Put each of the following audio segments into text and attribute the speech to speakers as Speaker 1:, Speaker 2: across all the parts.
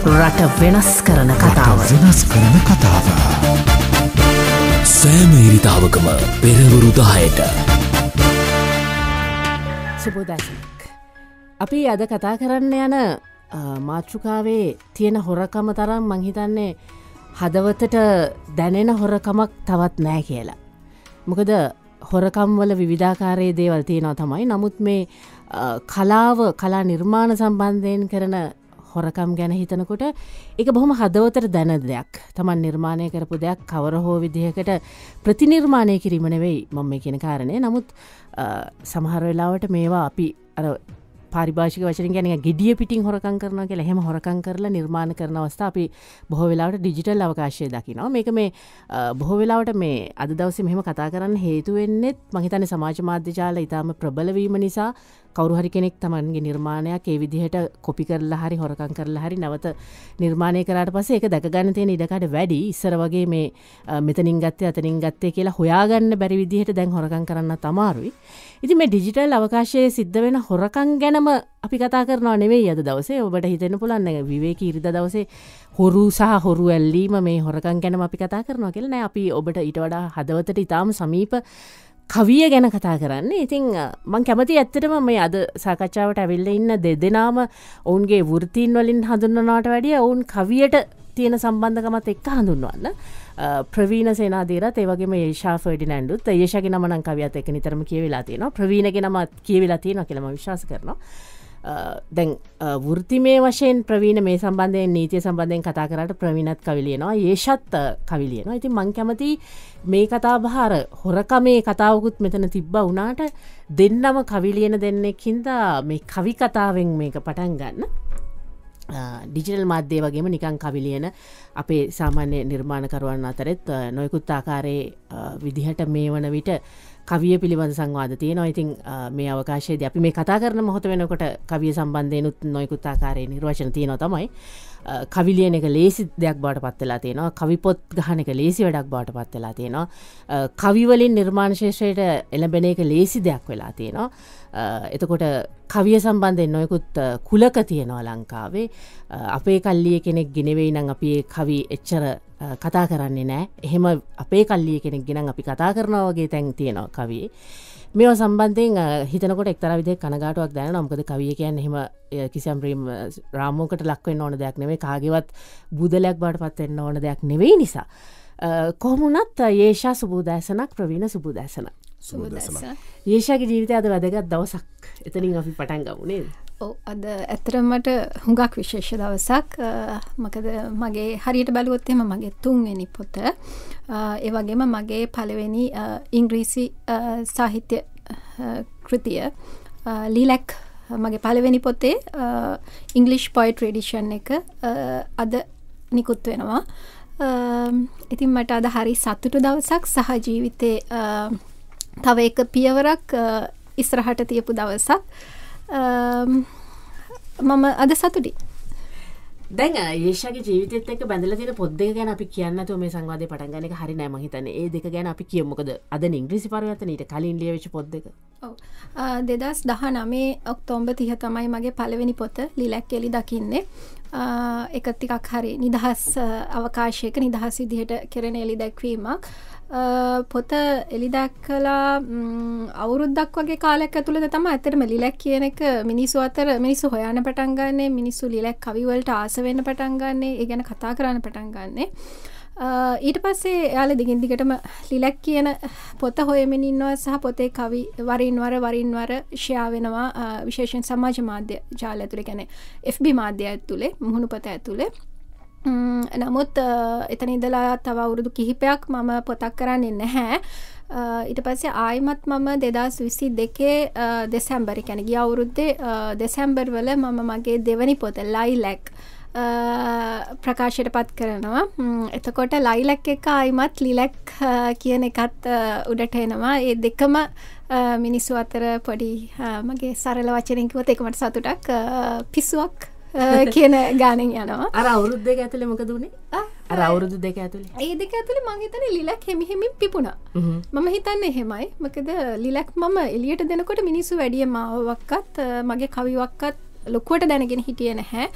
Speaker 1: රට වෙනස් කරන කතාව
Speaker 2: වෙනස් කරන කතාව
Speaker 1: සෑම ඉරිතාවකම පෙරවරුදායට සුබෝදශක් අපි අද කතා කරන්න යන මාතෘකාවේ තියෙන හොරකම තරම් මංහිතන්නේ හදවතට දැනෙන හොරකමක් තවත් නෑ කියලා. මොකද හොරකම්වල විධාකාරයේ දේවල්තියනවා තමයි නමුත් මේ කලාව කලා නිර්මාණ සම්බන්ධයෙන් කරන හොරකම් ගැන හිතනකොට එක බොහොම හදවතර දැන දෙයක් තමන් නිර්මාණය කරපු දෙයක් කවර හෝ විදිහකට ප්‍රතිනිර්මාණය කිරීමනවෙයි මම කියන කාරණය නමුත් සමහර වෙලාවට මේවා අපි අර පාරිභාෂික වශන ගැන ගිඩිය පිටින් හොරකං කරන කියලා හෙම හොරකං කරලා නිර්මාණ කරන අවස්ථා අපි බොහෝ වෙලාවට ඩිජිටල් අවකාශය දකිනවා මේක මේ බොහෝ වෙලාවට මේ අද දවස මෙහම කතා කරන්න හේතුවෙන්නෙත් මහිතන සමාජ මාධ්‍යජාල ඉතාම ප්‍රබලවීම නිසා කවරුහරි කෙනෙක් තමන්ගේ නිර්මාණයක් ඒ විදිහට කොපි කරලා හරි හොරකං කරලා හරි නැවත නිර්මාණය කරට පසේ එක දැකගන්න තියෙන ඉඩකට වැඩි ඉස්සර වගේ මේ මෙතනින් ගත්තේ අතනින් ගත්තේ කියලා හොයාගන්න බැරි විදිහට දැන් හොරකං කරන්න තමාරුයි. ඉති මේ ඩිජිටල් අවකාශයේ සිද්ධ වෙන හොරකං ගැනම අපි කතා කරනවා නෙවෙයි අද දවසේ ඔබට හිතෙන පුළන්න විවේක ඉරිද දවසේ හොරු සහ හොරු ඇල්ලීම මේ හොරකං ගැනම අපි කතා කරනවා කියලනෑ අපි ඔබට ඉට වඩා හදවතට ඉතාම සමීප කවිය ගැන කතා කරන්න ඉතිං මං කැමති ඇත්තටම මේ අද සාකච්ඡාවට ඇවිල්ල ඉන්න දෙදෙනම ඔවුන්ගේ වෘතීන් වලින් හඳුන්නනාට වැඩිය ඔවුන් කවියට තියෙන සම්බන්ධකමත් එක්ක හඳුන්වන්න ප්‍රවීණ සේනාදීරත් ඒවගේ ඒශා ෆඩි නැන්ඩුත් ඒශක නමන කවියත් එක නිතරම කියවෙලා තියෙන ප්‍රවීණගෙන නමත් කියවෙලා තියෙන කියලම විශාස කරනවා දැන් වෘතිමය වශයෙන් ප්‍රවීණ මේ සම්බන්ධයෙන් නීතිය සම්බන්ධයෙන් කතා කරට ප්‍රවිණත් කවිලියනවා ඒෂත් කවිලියනවා ඇති මං කැමති මේ කතාභාර හොරකමේ කතාවකුත් මෙතන තිබ්බ වනාට දෙන්නම කවිලියන දෙන්නෙක්හින්දා මේ කවි කතාවෙන් මේක පටන් ගන්න ඩිජිනල් මාධ්‍යය වගේම නිකං කවිලියන අපේ සාමාන්‍ය නිර්මාණකරුවන් අතරෙත් නොයකුත් ආකාරයේ විදිහට මේ වන විට කවිය පිළිබඳ සංවාද තියෙනවා ඉතින් මේ අවකාශයේද අපි මේ කතා කරන මොහොත වෙනකොට කවිය සම්බන්ධයනුත් නොයකුත්තාකාරය නිර්වචන තියෙනවා තමයි කවිලියන එක ලේසි දෙයක් බාට පත්වෙලා තියෙනවා කවිපොත් ගහන එක ලේසි වැඩක් බාට පත්වෙලා තියෙනවා කවිවලින් නිර්මාණශේෂයට එළඹෙන එක ලේසි දෙයක් වෙලා තියෙනවා එතකොට කවිය සම්බන්ධයෙන් නොයකුත් කුලක තියෙනවා ලංකාවේ අපේ කල්ලිය කෙනෙක් ගෙනවෙයි නං අපේ කවි එච්චර කතා කරන්නේ නෑ එහෙම අපේ කල්ලිය කෙනෙක් ගෙනම් අපි කතා කරනවාගේ තැන් තියෙනවා කවියේ මේ සම්බන්ධයෙන් හිතනකොට එක්තර විදි කනගාටුවක් දැන නොම්කද කවිය කියන්න හෙම කිසිම් ප්‍රීම් රාමෝකට ලක්වෙන්න ඕන දෙයක් නෙවේ කාගවත් බුදලයක් බට පත්වෙන්න ඕන දෙයක් නෙවෙයි නිසා. කොහමුණත් ඒෂා සුබූදෑසනක් ප්‍රවීණ සුබූදෑසන. ඒෂාගේ ජීවිතය අද වැදගත් දවසක් එතනින් අපි පටන් ගමුණේ. අද ඇතරමට හුඟක් විශේෂ
Speaker 2: දවසක් මකද මගේ හරියට බැලුවොත්තෙම මගේ තුන්වෙනි පොත ඒවගේම මගේ පළවෙනි ඉංග්‍රීසි සාහිත්‍ය කෘතිය ලීලැක් මගේ පළවෙනි පොතේ ඉංගලිෂ් පොයි ට්‍රඩිෂන් එක අද නිකුත් වෙනවා ඉතින් මට අද හරි සතුටු දවසක් සහ ජීවිතේ තව එක පියවරක් ඉස්රහට තියපු දවසක් Um, මම අද සතුටි
Speaker 1: දැන් ඒෂගේ ජීවිතත් එක බැඳල තින පොද්ද ගැන අපි කියන්න තුම මේ සංවාධය පටන්ගන එක හරි නෑම හිතන ඒ දෙක ගැන අපි කියමොකද අද ඉංග්‍රිසි පරවතන ඊට කලින් ලියවෙච් පොද්දක
Speaker 2: දෙදස් දහ නමේ ඔක්තෝම්බ තිහ තමයි මගේ පලවෙනි පොත ලිලැක් කෙලි දකින්නේ එක තිකක් හරි නිදහස් අවකාශයක නිදහස් විදිහට කෙරෙන එලි දැක්වීමක් පොත එලිදැක්කලා අවුරුද්දක් වගේ කාලක් ඇතුළද තම ඇතරම ලිලැක් කියන එක මිනිස්සු අතර මිනිස්සු හොයන පටන්ගන්නේ මිනිස්සු ලිලැක් කවිවලට ආසවෙන්න පටන්ගන්නේ ඒ ගැන කතා කරන්න පටන්ගන්නේ ඊට පස්සේ යාල දිගින් දිගටම ලිලැක් කියන පොත හොයමින් ඉන්නවා සහ පොතේ කවි වරින්වර වරින්වර ෂයා වෙනවා විශේෂෙන් සමාජ මාධ්‍ය ජාල ඇතුළේ ගැන FB මාධ්‍ය ඇතුළේ මුහුණු පත ඇතුළේ නමුත් එතන ඉදලා තව අවුරුදු කිහිපයක් මම පොතක් කරන්නේ නැහැ ඊට පස්සේ ආයිමත් මම දෙදස් විසි දෙකේ දෙසැම්බරි කැන ගිය අවුරුද්දේ දෙසැම්බර් වල මම මගේ දෙවනි පොත ලයි ලැක් ප්‍රකාශයට පත් කරනවා එතකොට ලයිලැක් එක අයිමත් ලිලැක් කියන එකත් උඩට එනවා ඒ දෙකම මිනිස්සු අතර පොඩි මගේ සරල වචනයකිවත එකමට සතුටක් පිස්සුවක් කියන ගානෙන් යනවා අර අවුරුද්ද
Speaker 1: ඇතුළ මොක දුණේ අවුරුදු දෙක ඇතුළේ
Speaker 2: ඒ දෙක ඇතුළේ මං හිතන ලිලක් හෙමිහෙමින් පිපුණා මම හිතන්නේ හෙමයි මකද ලිලක් මම එලියට දෙනකොට මිනිස්සු වැඩිය මාවක්කත් මගේ කවිවක්කත් ලොකුවට දැනගෙන හිටිය නැහැ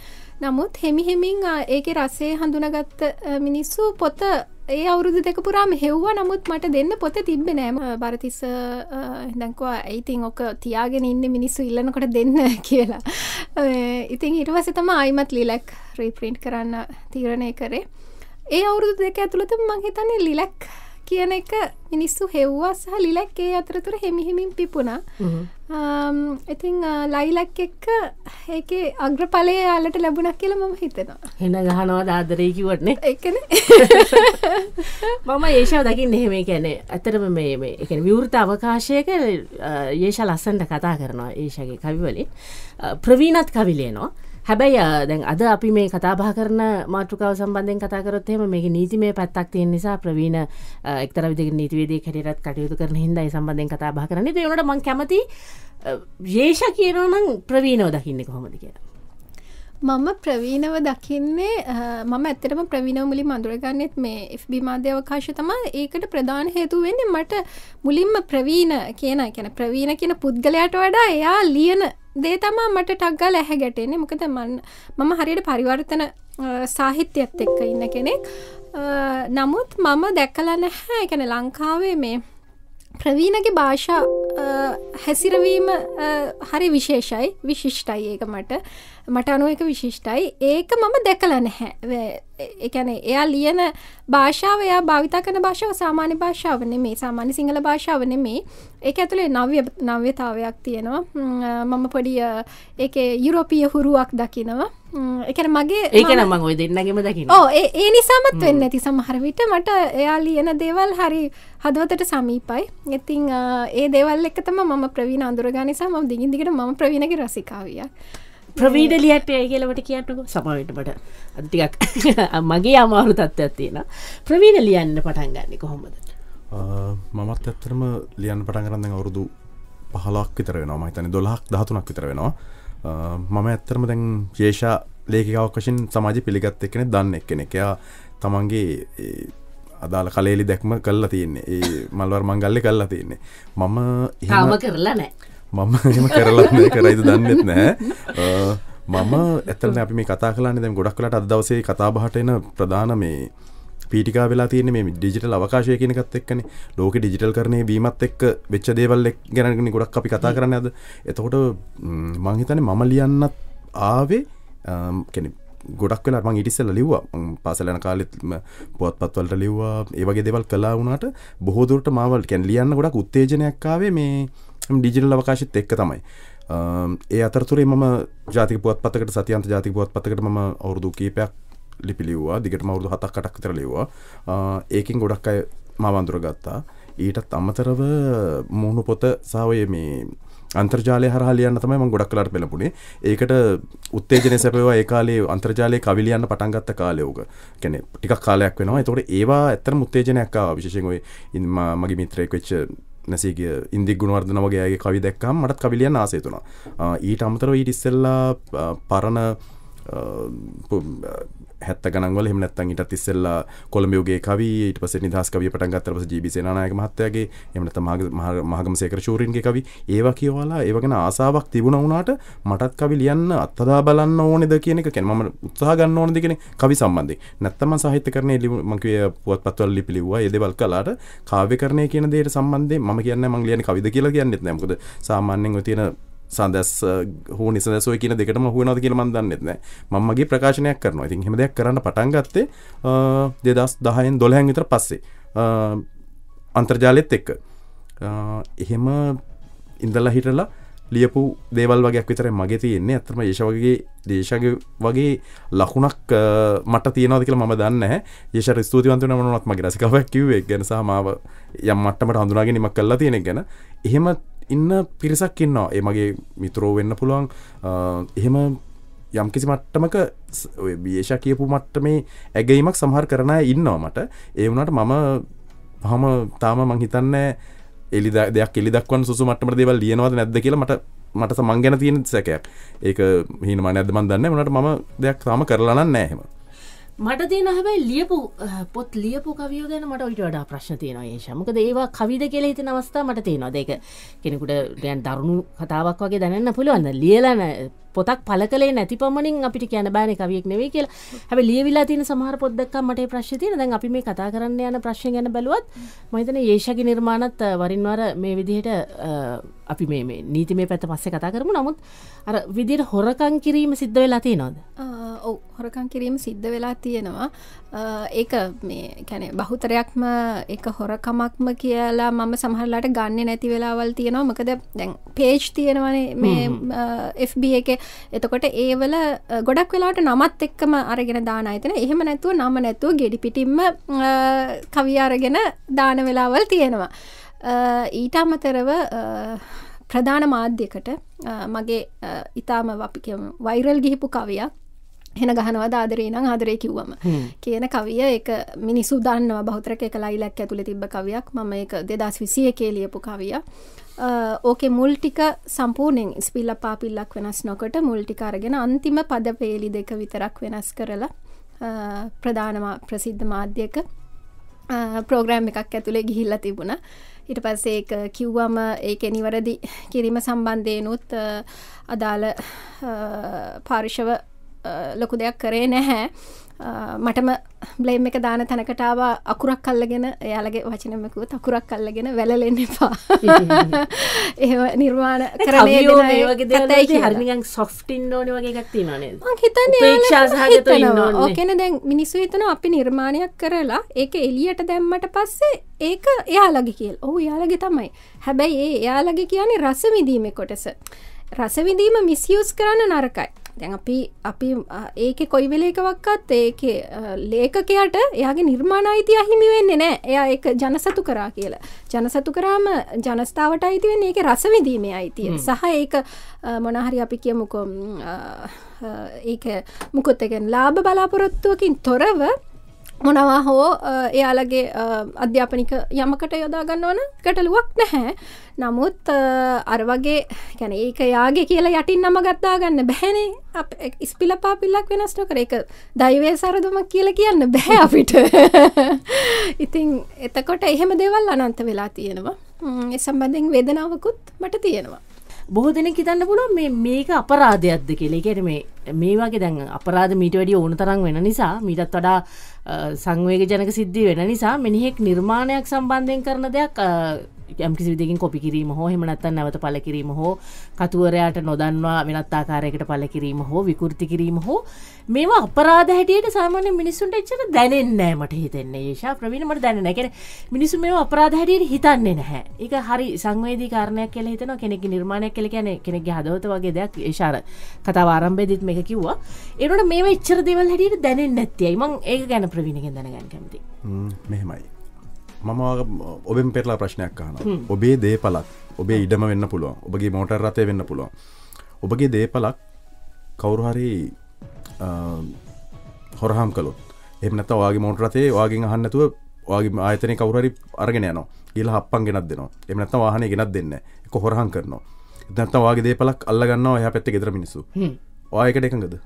Speaker 2: නමුත් හෙමිහෙමින් ඒක රසේ හඳුනගත්ත මිනිස්සු පොත ඒ අවුරුදු දෙක පුරාම හෙව්වා නමුත් මට දෙන්න පොත තිබ්බ නෑම බරතිස දැන්කවා ඇයිතින් ඕක තියාගෙන ඉන්න මිනිස්සු ඉල්ලනකොට දෙන්න කියලා ඉතින් ඉටවස තම අයිමත් ලිලැක් රීප්‍රින්ට් කරන්න තීරණය කරේ ඒ අවුරුදු දෙක ඇතුළත මංහිතන්නේ ලිලැක් කියන එක මිනිස්සු හෙව්වා සහ ලිලක් ඒ අතරතුර හෙමිහිමින් පිපුණා ඉතිං ලයිලක් එක්ක ඒක අග්‍රඵලය යාලට ලැබුණක් කියලා මම
Speaker 1: හිතෙනවා හෙන ගහනවා ආදරය කිවටන එකන මම ඒෂාව දකිින් එහෙම කැනෙ ඇතරම මේ එක විවෘත අවකාශයක ඒෂ ලස්සන්ට කතා කරනවා ඒෂගේ කවිවලින් ප්‍රවීණත් කවිලේනවා හැබැයි දැන් අද අපි මේ කතාබහ කරන මාටෘකාව සම්බන්ධයෙන් කතාකරොත්හෙම මේ නීති මේ පැත්තක් තියෙන් නිසා ප්‍රවීණ එක්තර විදි නීතිවේදේ කැටරත් කටයුතු කරන හිදයි සම්බන්ධයෙන් කතාබහ කරන දනට මං කැමති යේෂ කියනනම් ප්‍රවීණෝ දකින්න කොහොමද කියලා
Speaker 2: මම ප්‍රවීනව දකින්නේ මම ඇත්තටම ප්‍රවිනව මුලින් මඳුරගන්නෙත් මේ FB මාධ්‍යවකාශ තමා ඒකට ප්‍රධාන හේතු වෙන්නේ මට මුලින්ම ප්‍රවීන කියන කියන ප්‍රවීන කියන පුද්ගලයාට වඩා එයා ලියන දේ තමා මට ටක්ගල ඇහැ ගැටෙන්නේ මොකද මන් මම හරියට පරිවර්තන සාහිත්‍යයත් එක්ක ඉන්න කෙනෙක් නමුත් මම දැක්කල නැහැ ගැන ලංකාවේ මේ ප්‍රවීනගේ භාෂා හැසිරවීම හරි විශේෂයි විශිෂ්ටයි ඒක මට මට අනුව එක විශිෂ්ටයි ඒක මම දැකලා නැහැ එකන එයා ලියන භාෂාව එයා භාවිතා කන භාෂාව සාමාන්‍ය භාෂාවන මේ සාමාන්‍ය සිංහල භාෂාවන මේ එක ඇතුළේ නව්‍ය නව්‍යතාවයක් තියෙනවා මම පොඩිය එක යුරෝපිය හුරුවක් දකිනවා එකන මගේ ඒක නම ඔය
Speaker 1: දෙන්නගේම දකි ඕ
Speaker 2: ඒ නිසාමත් වෙන්න ඇති සමහරවිට මට එයා ලියන දේවල් හරි හදවතට සමීපයි ඉතිං ඒ දෙවල් එකතම මම ප්‍රවීණ අඳුරගනිසා ම දිගින් දිගට ම ප්‍රවීණගේ රසිකාවයක්
Speaker 1: ප්‍රවීඩලියට ඒගලවට කියන්නක සමවිටමට අතිකක් මගේ අමාරු තත්ත්වයක් තියෙන ප්‍රවීණ ලියන්න පටන් ගන්න
Speaker 3: කොහොමද මමත් ඇත්තරම ලියන් පටන් කරන්න අවුරුදු පහලක් විතර වෙන මහිතන දොලහක් දහතුනක් විතර වෙනවා මම ඇත්තරම දැන් ශේෂා ලේකකාවක් වශයෙන් සමාජ පිළිගත් එක්කෙන දන්න එක්කෙන එකයා තමන්ගේ අදාළ කලේලි දැක්ම කල්ලා තියන්නේ ඒ මල්වර් මංගල්ලි කල්ලා තියන්නේ මම හම කරලා නෑ මම එම කරලන්නේ කරයිද දන්නෙත් නෑ මම ඇතන අපි මේ කතා කලාන්න දැම් ගොඩක් කලට අදවසේ කතාබහට එන ප්‍රධාන මේ පිටිකා වෙලා තියෙන මේ ඩිජිටල් අවකාශය කියනකත් එක්කන ලෝක ඩිජිටල් කරනය වීමත් එක් වෙච්ච දේවල් එක් ගැනගෙන ගොඩක් අපි කතා කරන්න ඇද එතකොට මංහිතන මම ලියන්නත් ආවේ කෙනෙ ගොඩක් වෙලා මං ඉටිස්සල ලිව්වා පාසලන කාලෙත්ම පුවත්පත්වලට ලිව්වා ඒවගේ දෙවල් කලා වුණට බොහෝදුරට මාවල් කැන් ලියන්න ගොඩක් උත්තේජනයක්කාවේ මේ ඩිජිල් අවකාශත් එක්ක තමයි ඒ අතරතුරේ මම ජාතික පුවත්පතකට සතියන්ත ජාතික පුවත්පතකට මම අවුරුදු කීපයක් ලිපිලිව්වා දිගට අවුරුදු හතක් අටක් විතර ලිව්වා ඒකෙන් ගොඩක් අය මම අඳුරගත්තා ඊටත් අමතරව මුහුණු පොත සාවය මේ අන්තර්ජාලය හරහලියන්න තමයි මං ගොඩක් කලාට පෙළපුුණේ ඒකට උත්තේජන සැපවා ඒකාලේ අන්තර්ජාලය කවිලියන්න පටන්ගත්ත කාලයෝග කැනෙ ටික් කාලයක් වෙනවා තොට ඒවා ඇත්තර මුත්තේජනයක් විශෂෙන් ඔය ඉන්ම මගේ මිත්‍රයෙක් වෙච්ච නැසේගේ ඉන්දි ගුණවර්ධන වගේගේ කවි දැක්කම් මටත් කවිලියන් ආසේතුනා ඊට අමතරව ඊට ඉස්සෙල්ලා පරණ හැත්ත ගනන්වල හෙම නැත්තන් ඊටත් ඉස්සෙල්ලා කොළඹයුගේ කවි ඊට පස්සේ නිදහස් කවිය පටන් ගත්තා ඊපස්සේ ජී.බී. සේනානායක මහත්තයාගේ එහෙම නැත්නම් මහගමසේකර චූරින්ගේ කවි ඒවා කියවලා ඒව ගැන ආසාවක් තිබුණා වුණාට මටත් කවි ලියන්න අත්දා බලන්න ඕනේද කියන එක කියන්නේ මම උත්සාහ ගන්න ඕනේද කියන කවි සම්බන්ධයෙන් නැත්තම් මම සාහිත්‍යකරණයේ මම කිය පුවත්පත්වල ලිපි ලිව්වා ඒ දේවල් කළාට කාව්‍යකරණය කියන දේට සම්බන්ධයෙන් මම කියන්නේ මම ලියන්නේ කවිද කියලා කියන්නෙත් නෑ මොකද සාමාන්‍යයෙන් ඔය තියෙන සන්දස් හෝ නිසදසෝ කියන දෙකටම හුවනද කියලමන් දන්නෙත්න මමගේ ප්‍රකාශනයක් කරනවා ඉතින් හෙම දෙයක් කරන්න පටන් ගත්තේ දෙදස් දහයෙන් දොළහැන් විතර පස්සේ අන්තර්ජාලෙත් එක්ක එහෙම ඉඳල්ලා හිටලා ලියපු දේවල් වගේයක් විතර මගේ තියෙන්නේ ඇතම ඒශවගේ දේශග වගේ ලකුණක් මට තියනදක ම දන්න ඒෂ ස්තුතිවන්ත නමනොත් මගේ රසිකාවක් කිවේ ගැන සහමාව යම් මටමට හඳුනාගෙනීමක් කල්ලා තියෙනෙ ගැන එහෙමත් ඉන්න පිරිසක් ඉන්නවා ඒමගේ මිත්‍රෝ වෙන්න පුළුවන් එහෙම යම් කිසි මට්ටමක බේෂ කියපු මට්ට මේ ඇගීමක් සමහර කරන ඉන්නවා මට ඒ වුණට මම හම තාම මංහිතන්නේ එලි දෙයක් එලි දක්වන් සුසු මටම දෙවල් ලියනවාද නැද කියලා මට මට සමං ගැන තියෙන සැකයක් ඒක හිනම නැදමන් දන්න වනට මම දෙයක් තාම කරලන්න නෑහෙම
Speaker 1: මට තියෙන හැබැයි ලියපු පොත් ලියපු කවියෝ ගැන මට ඔයිට වඩා ප්‍රශ්න තියෙනවා ඒශමකද ඒවා කවිද කියලා හිතන අවස්ථා මට තියෙනවා දෙක කෙනෙකුට ගැන් දරුණු කතාවක් වගේ දැනන්න පුළුවන්න ලියලන පොතක් පල කලේ නැති පමණින් අපිට කියන බෑන කවියෙක් නෙවේ කියලා හැබ ලියවිලා තියෙන සමහර පොද්දක් මට ප්‍රශ්න තියෙන දැන් අපි මේ කතා කරන්න යන ප්‍රශ්න ගැන බැලුවත් මම හිතන්නේ යේෂගේ නිර්මාණත් වරින් වර මේ විදිහට අපි මේ මේ නීති මේ පැත්ත පස්සේ කතා කරමු නමුත් අර විදිහට හොරකම් කිරීම සිද්ධ වෙලා තියෙනවද?
Speaker 2: ඔව් හොරකම් කිරීම සිද්ධ වෙලා තියෙනවා. ඒක මේ කැනෙ බහුතරයක්ම එක හොරකමක්ම කියලා මම සහරලාට ගන්න නැති වෙලාවල් තියෙනවා මකද දැන් පේජ් තියෙනවනේ මේ FB එක එතකොට ඒවල ගොඩක් වෙලාට නමත් එක්කම අරගෙන දාන අතන එහෙම නැතුව නම නැතුව ගෙඩිපිටිම්ම කවියාරගෙන දාන වෙලාවල් තියෙනවා ඊට අමතරව ප්‍රධාන මාධ්‍යකට මගේ ඉතාම අපි වෛරල් ගිහිපු කවියක් හෙන ගහනවද ආදරේ නම් ආදරය කිව්වම කියන කවිය එක මිනිසු දන්නව බහුතරක එක ලයිලක් ඇතුළ තිබ්බ කවියක් මම එක දෙදස් විසිය එකේ ලියපු කවිය ඕකේ මුල් ටික සම්පූර්ණයෙන් ස්පිල්ල පාපිල්ලක් වෙනස් නොකොට මුල් ටික අරගෙන අන්තිම පද පේලි දෙක විතරක් වෙනස් කරලා ප්‍රධානම ප්‍රසිද්ධ මාධ්‍යක ප්‍රෝග්‍රෑම් එකක් ඇතුළේ ගිහිල්ල තිබුණ ඉට පස්සේ කිව්වම ඒක නිවරදි කිරීම සම්බන්ධයනුත් අදාළ පාර්ෂව ලොකු දෙයක් කරේ නැහැ මටම බ්ලේම් එක දාන තැනකටාව අකුරක් කල්ලගෙන එයාලගේ වචනමකුව තකුරක් කල්ලගෙන වැලලෙන්න එපා ඒ නිර්මාණ කරනගේ හරිගන්
Speaker 1: සොෆ්ටින් ඕන වගේ ගත්ති නන ඕකෙන
Speaker 2: දැන් මිනිස්සු හිතන අපි නිර්මාණයක් කරලා ඒක එලියට දැම්මට පස්සේ ඒක එයාලගේ කියල් ඔහු යාලගේ තමයි හැබැයි ඒ එයාලගේ කියන්නේ රස විඳීම කොටස රසවිඳීම මිස්යස් කරන්න නරකයි දැන් අපි අපි ඒක කොයි වෙලේකවක්කත් ඒක ලේකකයට එයාගේ නිර්මාණ අයිති අහිමි වෙන්නේ නෑ එයා ඒක ජනසතු කරා කියලා ජනසතු කරාම ජනස්ථාවට අයිති වෙන්නේ ඒක රසවිඳීමේ අයිතිය සහ ඒක මොනහරි අපි කියමුකො ඒක මුකුත් එකෙන් ලාභ බලාපොරොත්තුවකින් තොරව මොනවා හෝ එයාලගේ අධ්‍යාපනික යමකට යොදාගන්නවන ගැටලුවක් නැහැ නමුත් අරවගේ ගැන ඒක යාගේ කියලා යටින් නම ගත්තා ගන්න බැහැනේ අප ඉස්පිලපා පිල්ලක් වෙනස්ට කර එක දයිවේ සරදුම කියල කියන්න බැහැ අපිට ඉතිං එතකොට එහෙම දෙවල් අනන්ත වෙලා තියෙනවා එ සම්බඳෙන් වේදනාවකුත් මට තියෙනවා
Speaker 1: බොහෝ දෙනෙක් හිතන්න පුළුවන් මේ මේක අපරාධයක්ද කියලා. ඒ කියන්නේ මේ වගේ දැන් අපරාධ මීට වැඩිය ඕන තරම් වෙන නිසා මීටත් වඩා සංවේගජනක සිද්ධිය වෙන නිසා මිනිහෙක් නිර්මාණයක් සම්බන්ධයෙන් කරන දෙයක් යම්කිසි විදිකින් කොපි කිරීම හෝ හෙමනත්ත නැවත පල කිරීම හෝ කතුවරයාට නොදන්වා වෙනත් ආකාරයකට පල කිරීම හෝ විකෘති කිරීම හෝ මේවා අපරාධ හැටියට සාමාන්‍ය මිනිසුන්ට එච්චර දැනෙන්නෑ මට හිතෙන්නේ ඒශා ප්‍රවීණමට දැනෙන කැන මිනිසු මේ අපරාධ හැටියට හිතන්නේ නැහැ එක හරි සංවේදී කාරණයක් කියල හිතන කෙනෙක් නිර්මාණයක් කළ කැන කෙනෙගේ හදවත වගේ දෙයක් ඒශාර කතා ආරම්භයදිත් මේ කිව්වා එනට මේ චර දෙවල් හැටියට දැනෙන් නැත්තියයි මං ඒ ගැන ප්‍රවිණගෙන් දැනගැන් කැමති
Speaker 3: මෙහෙමයි මම ඔබෙන් පෙරලා ප්‍රශ්නයක් කාන ඔබේ දේපලක් ඔබේ ඉඩම වෙන්න පුළුව ඔබගේ මෝටර් රතය වෙන්න පුළුව ඔබගේ දේපලක් කවුරුහරි හොරහම් කලොත් එමනත වගේ මෝට රතේ වගෙන් අහන්නතුව වගේ ආයතනය කවුරරි අරගෙන යන ගිල හපන් ගෙනත් දෙනවා එමනත්ත වාහනය ගෙනත් දෙන්න එක හොරහන් කරනවා දන්තවාගේ දේපලක් අල්ලගන්නවා හ පැත්ත ගෙදර මිනිසු ආයකට එකඟද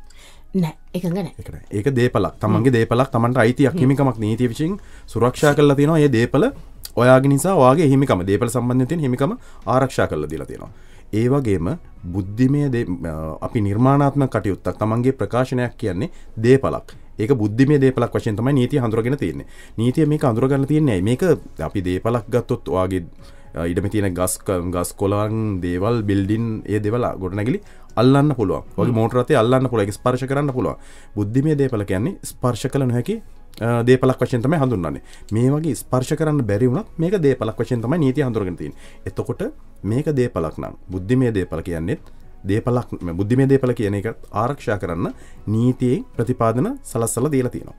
Speaker 1: නෑ එකගන
Speaker 3: ඒක දේපලක් තමන්ගේ දේපලක් තමන්ට අයිතියක් හිමිකමක් නීති විසින් සුරක්ෂා කරලා තියෙනවා ඒ දේපල ඔයාගේ නිසා වගේ හිමිකම දේපල සම්බන්ධතින් හිමිකම ආරක්ෂා කරලා දීලා තියෙනවා ඒ වගේම බුද්ධිමය අපි නිර්මාණාත්ම කටයුත්තක් තමන්ගේ ප්‍රකාශනයක් කියන්නේ දේපලක් ඒක බුද්ධිම දේපලක් වශයෙන් තමයි නීති හඳුරගෙන තියෙන්නේ නීතිය මේක අඳුරගන්න තියන්නේ මේක අපි දේපලක් ගත්තොත් ඔයාගේ ඉඩම තියෙන ගස් ගස් කොලන් දේවල් බිල්ඩින් ඒ දෙවලා ගොඩනැගිලි අල්ලන්න පුළුව වගේ මෝටරතය අල්ලන්න පුළ ස්පර්ශ කරන්න පුළුව බුද්ධිමේ දේපල කියන්නේ ස්පර්ශ කළ නොහැකි දේපලක් වශයෙන්තම හඳුන්න්නේ මේ වගේ ස්පර්ශ කරන්න බැරිවුණක් මේක දේපලක් වශයෙන්තම නීති හඳුරගතින් එතකොට මේක දේපලක් නම් බුද්ධිමේ දේපල කියන්නෙත් දේපලක් බුද්ධිමේ දේපල කියන එක ආරක්ෂා කරන්න නීතියෙන් ප්‍රතිපාදන සලස්සල දීලා තියෙනවා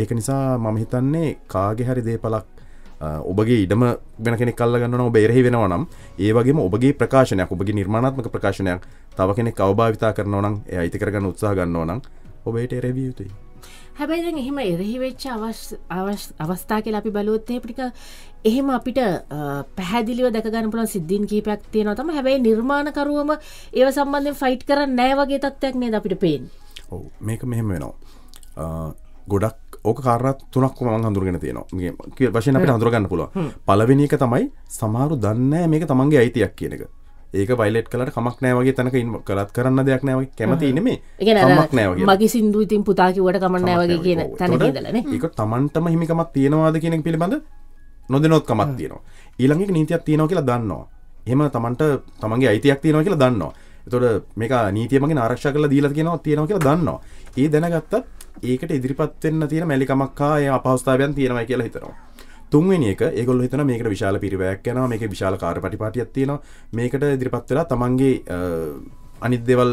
Speaker 3: ඒක නිසා මම හිතන්නේ කාගෙ හරි දේපලක් ඔබගේ ඉඩම වෙන කෙනෙ කල්ලගන්න ඔබ එරෙහි වෙනවා නම් ඒවගේ ඔබගේ ප්‍රකාශනයක් ඔබගේ නිර්මාණත්මක ප්‍රකාශනයක් තව කෙනෙක් අවභාවිතා කරනවා නම් අයිති කරගන්න උත්සාහ ගන්නවා නම් ඔබට එරැවිය යුතුයි
Speaker 1: හැබැයි එහෙම එරෙහි වෙච්ච අවස්ථා කියලා අපි බලුවොත් පිටික එහෙම අපිට පැහැදිලිව දැකගන්න පුළුවන් සිද්ධීන් කීපයක් තියෙනවා තමයි හැබැයි නිර්මාණකරුවම ඒව සම්බන්ධයෙන් ෆයිට් කරන්නේ නැහැ වගේ තත්ත්වයක් නේද අපිට පේන්නේ.
Speaker 3: ඔව් මේක මෙහෙම වෙනවා. ගොඩක් ඕක කාරණත් තුනක්ම මං හඳුරගෙන තියෙනවා වශයෙන් අපට හඳුරගන්න පුළුව පලවෙනි එක තමයි සමහරු දන්නෑ මේක තමන්ගේ අයිතියක් කියන එක ඒක බයිලට් කලට කමක් නෑවගේ තැනක ඉන් කරත් කරන්න දෙයක් නෑව කැමති නෙමේ මක් නෑවගේ මගේ
Speaker 1: සිින්දු ඉතින් පුතාකිවට කමන්න නෑවගේ කියන තැන ඒක
Speaker 3: තමන්ටම හිමිකමත් තියෙනවාද කියනෙක් පිළිබඳ නොදනොත් කමත් තියෙනවා ඊළඟෙ නීතියක් තියෙනව කියලා දන්නවා එහම තමන්ට තමන්ගේ අයිතියක් තියෙනව කියලා දන්නවා එතොට මේක නීතියමගේ ආරක්ෂ කල දීලා තියෙනවා තියෙනව කියලා දන්නවා ඒ දැනගත්තත් ඒකට ඉදිරිපත්වෙන්න තියෙන මැලිකමක්කාය අපහස්ථාවයන් තියෙනවා කියලා හිතනවා තුන්වෙනි එක ඒගොල්ල හිතන මේකට විශාල පිරිවැයක් යනවා මේක විශාල කාර්පටිපාටියක් තියෙනවා මේකට ඉදිරිපත් වෙලා තමන්ගේ අනිත් දේවල්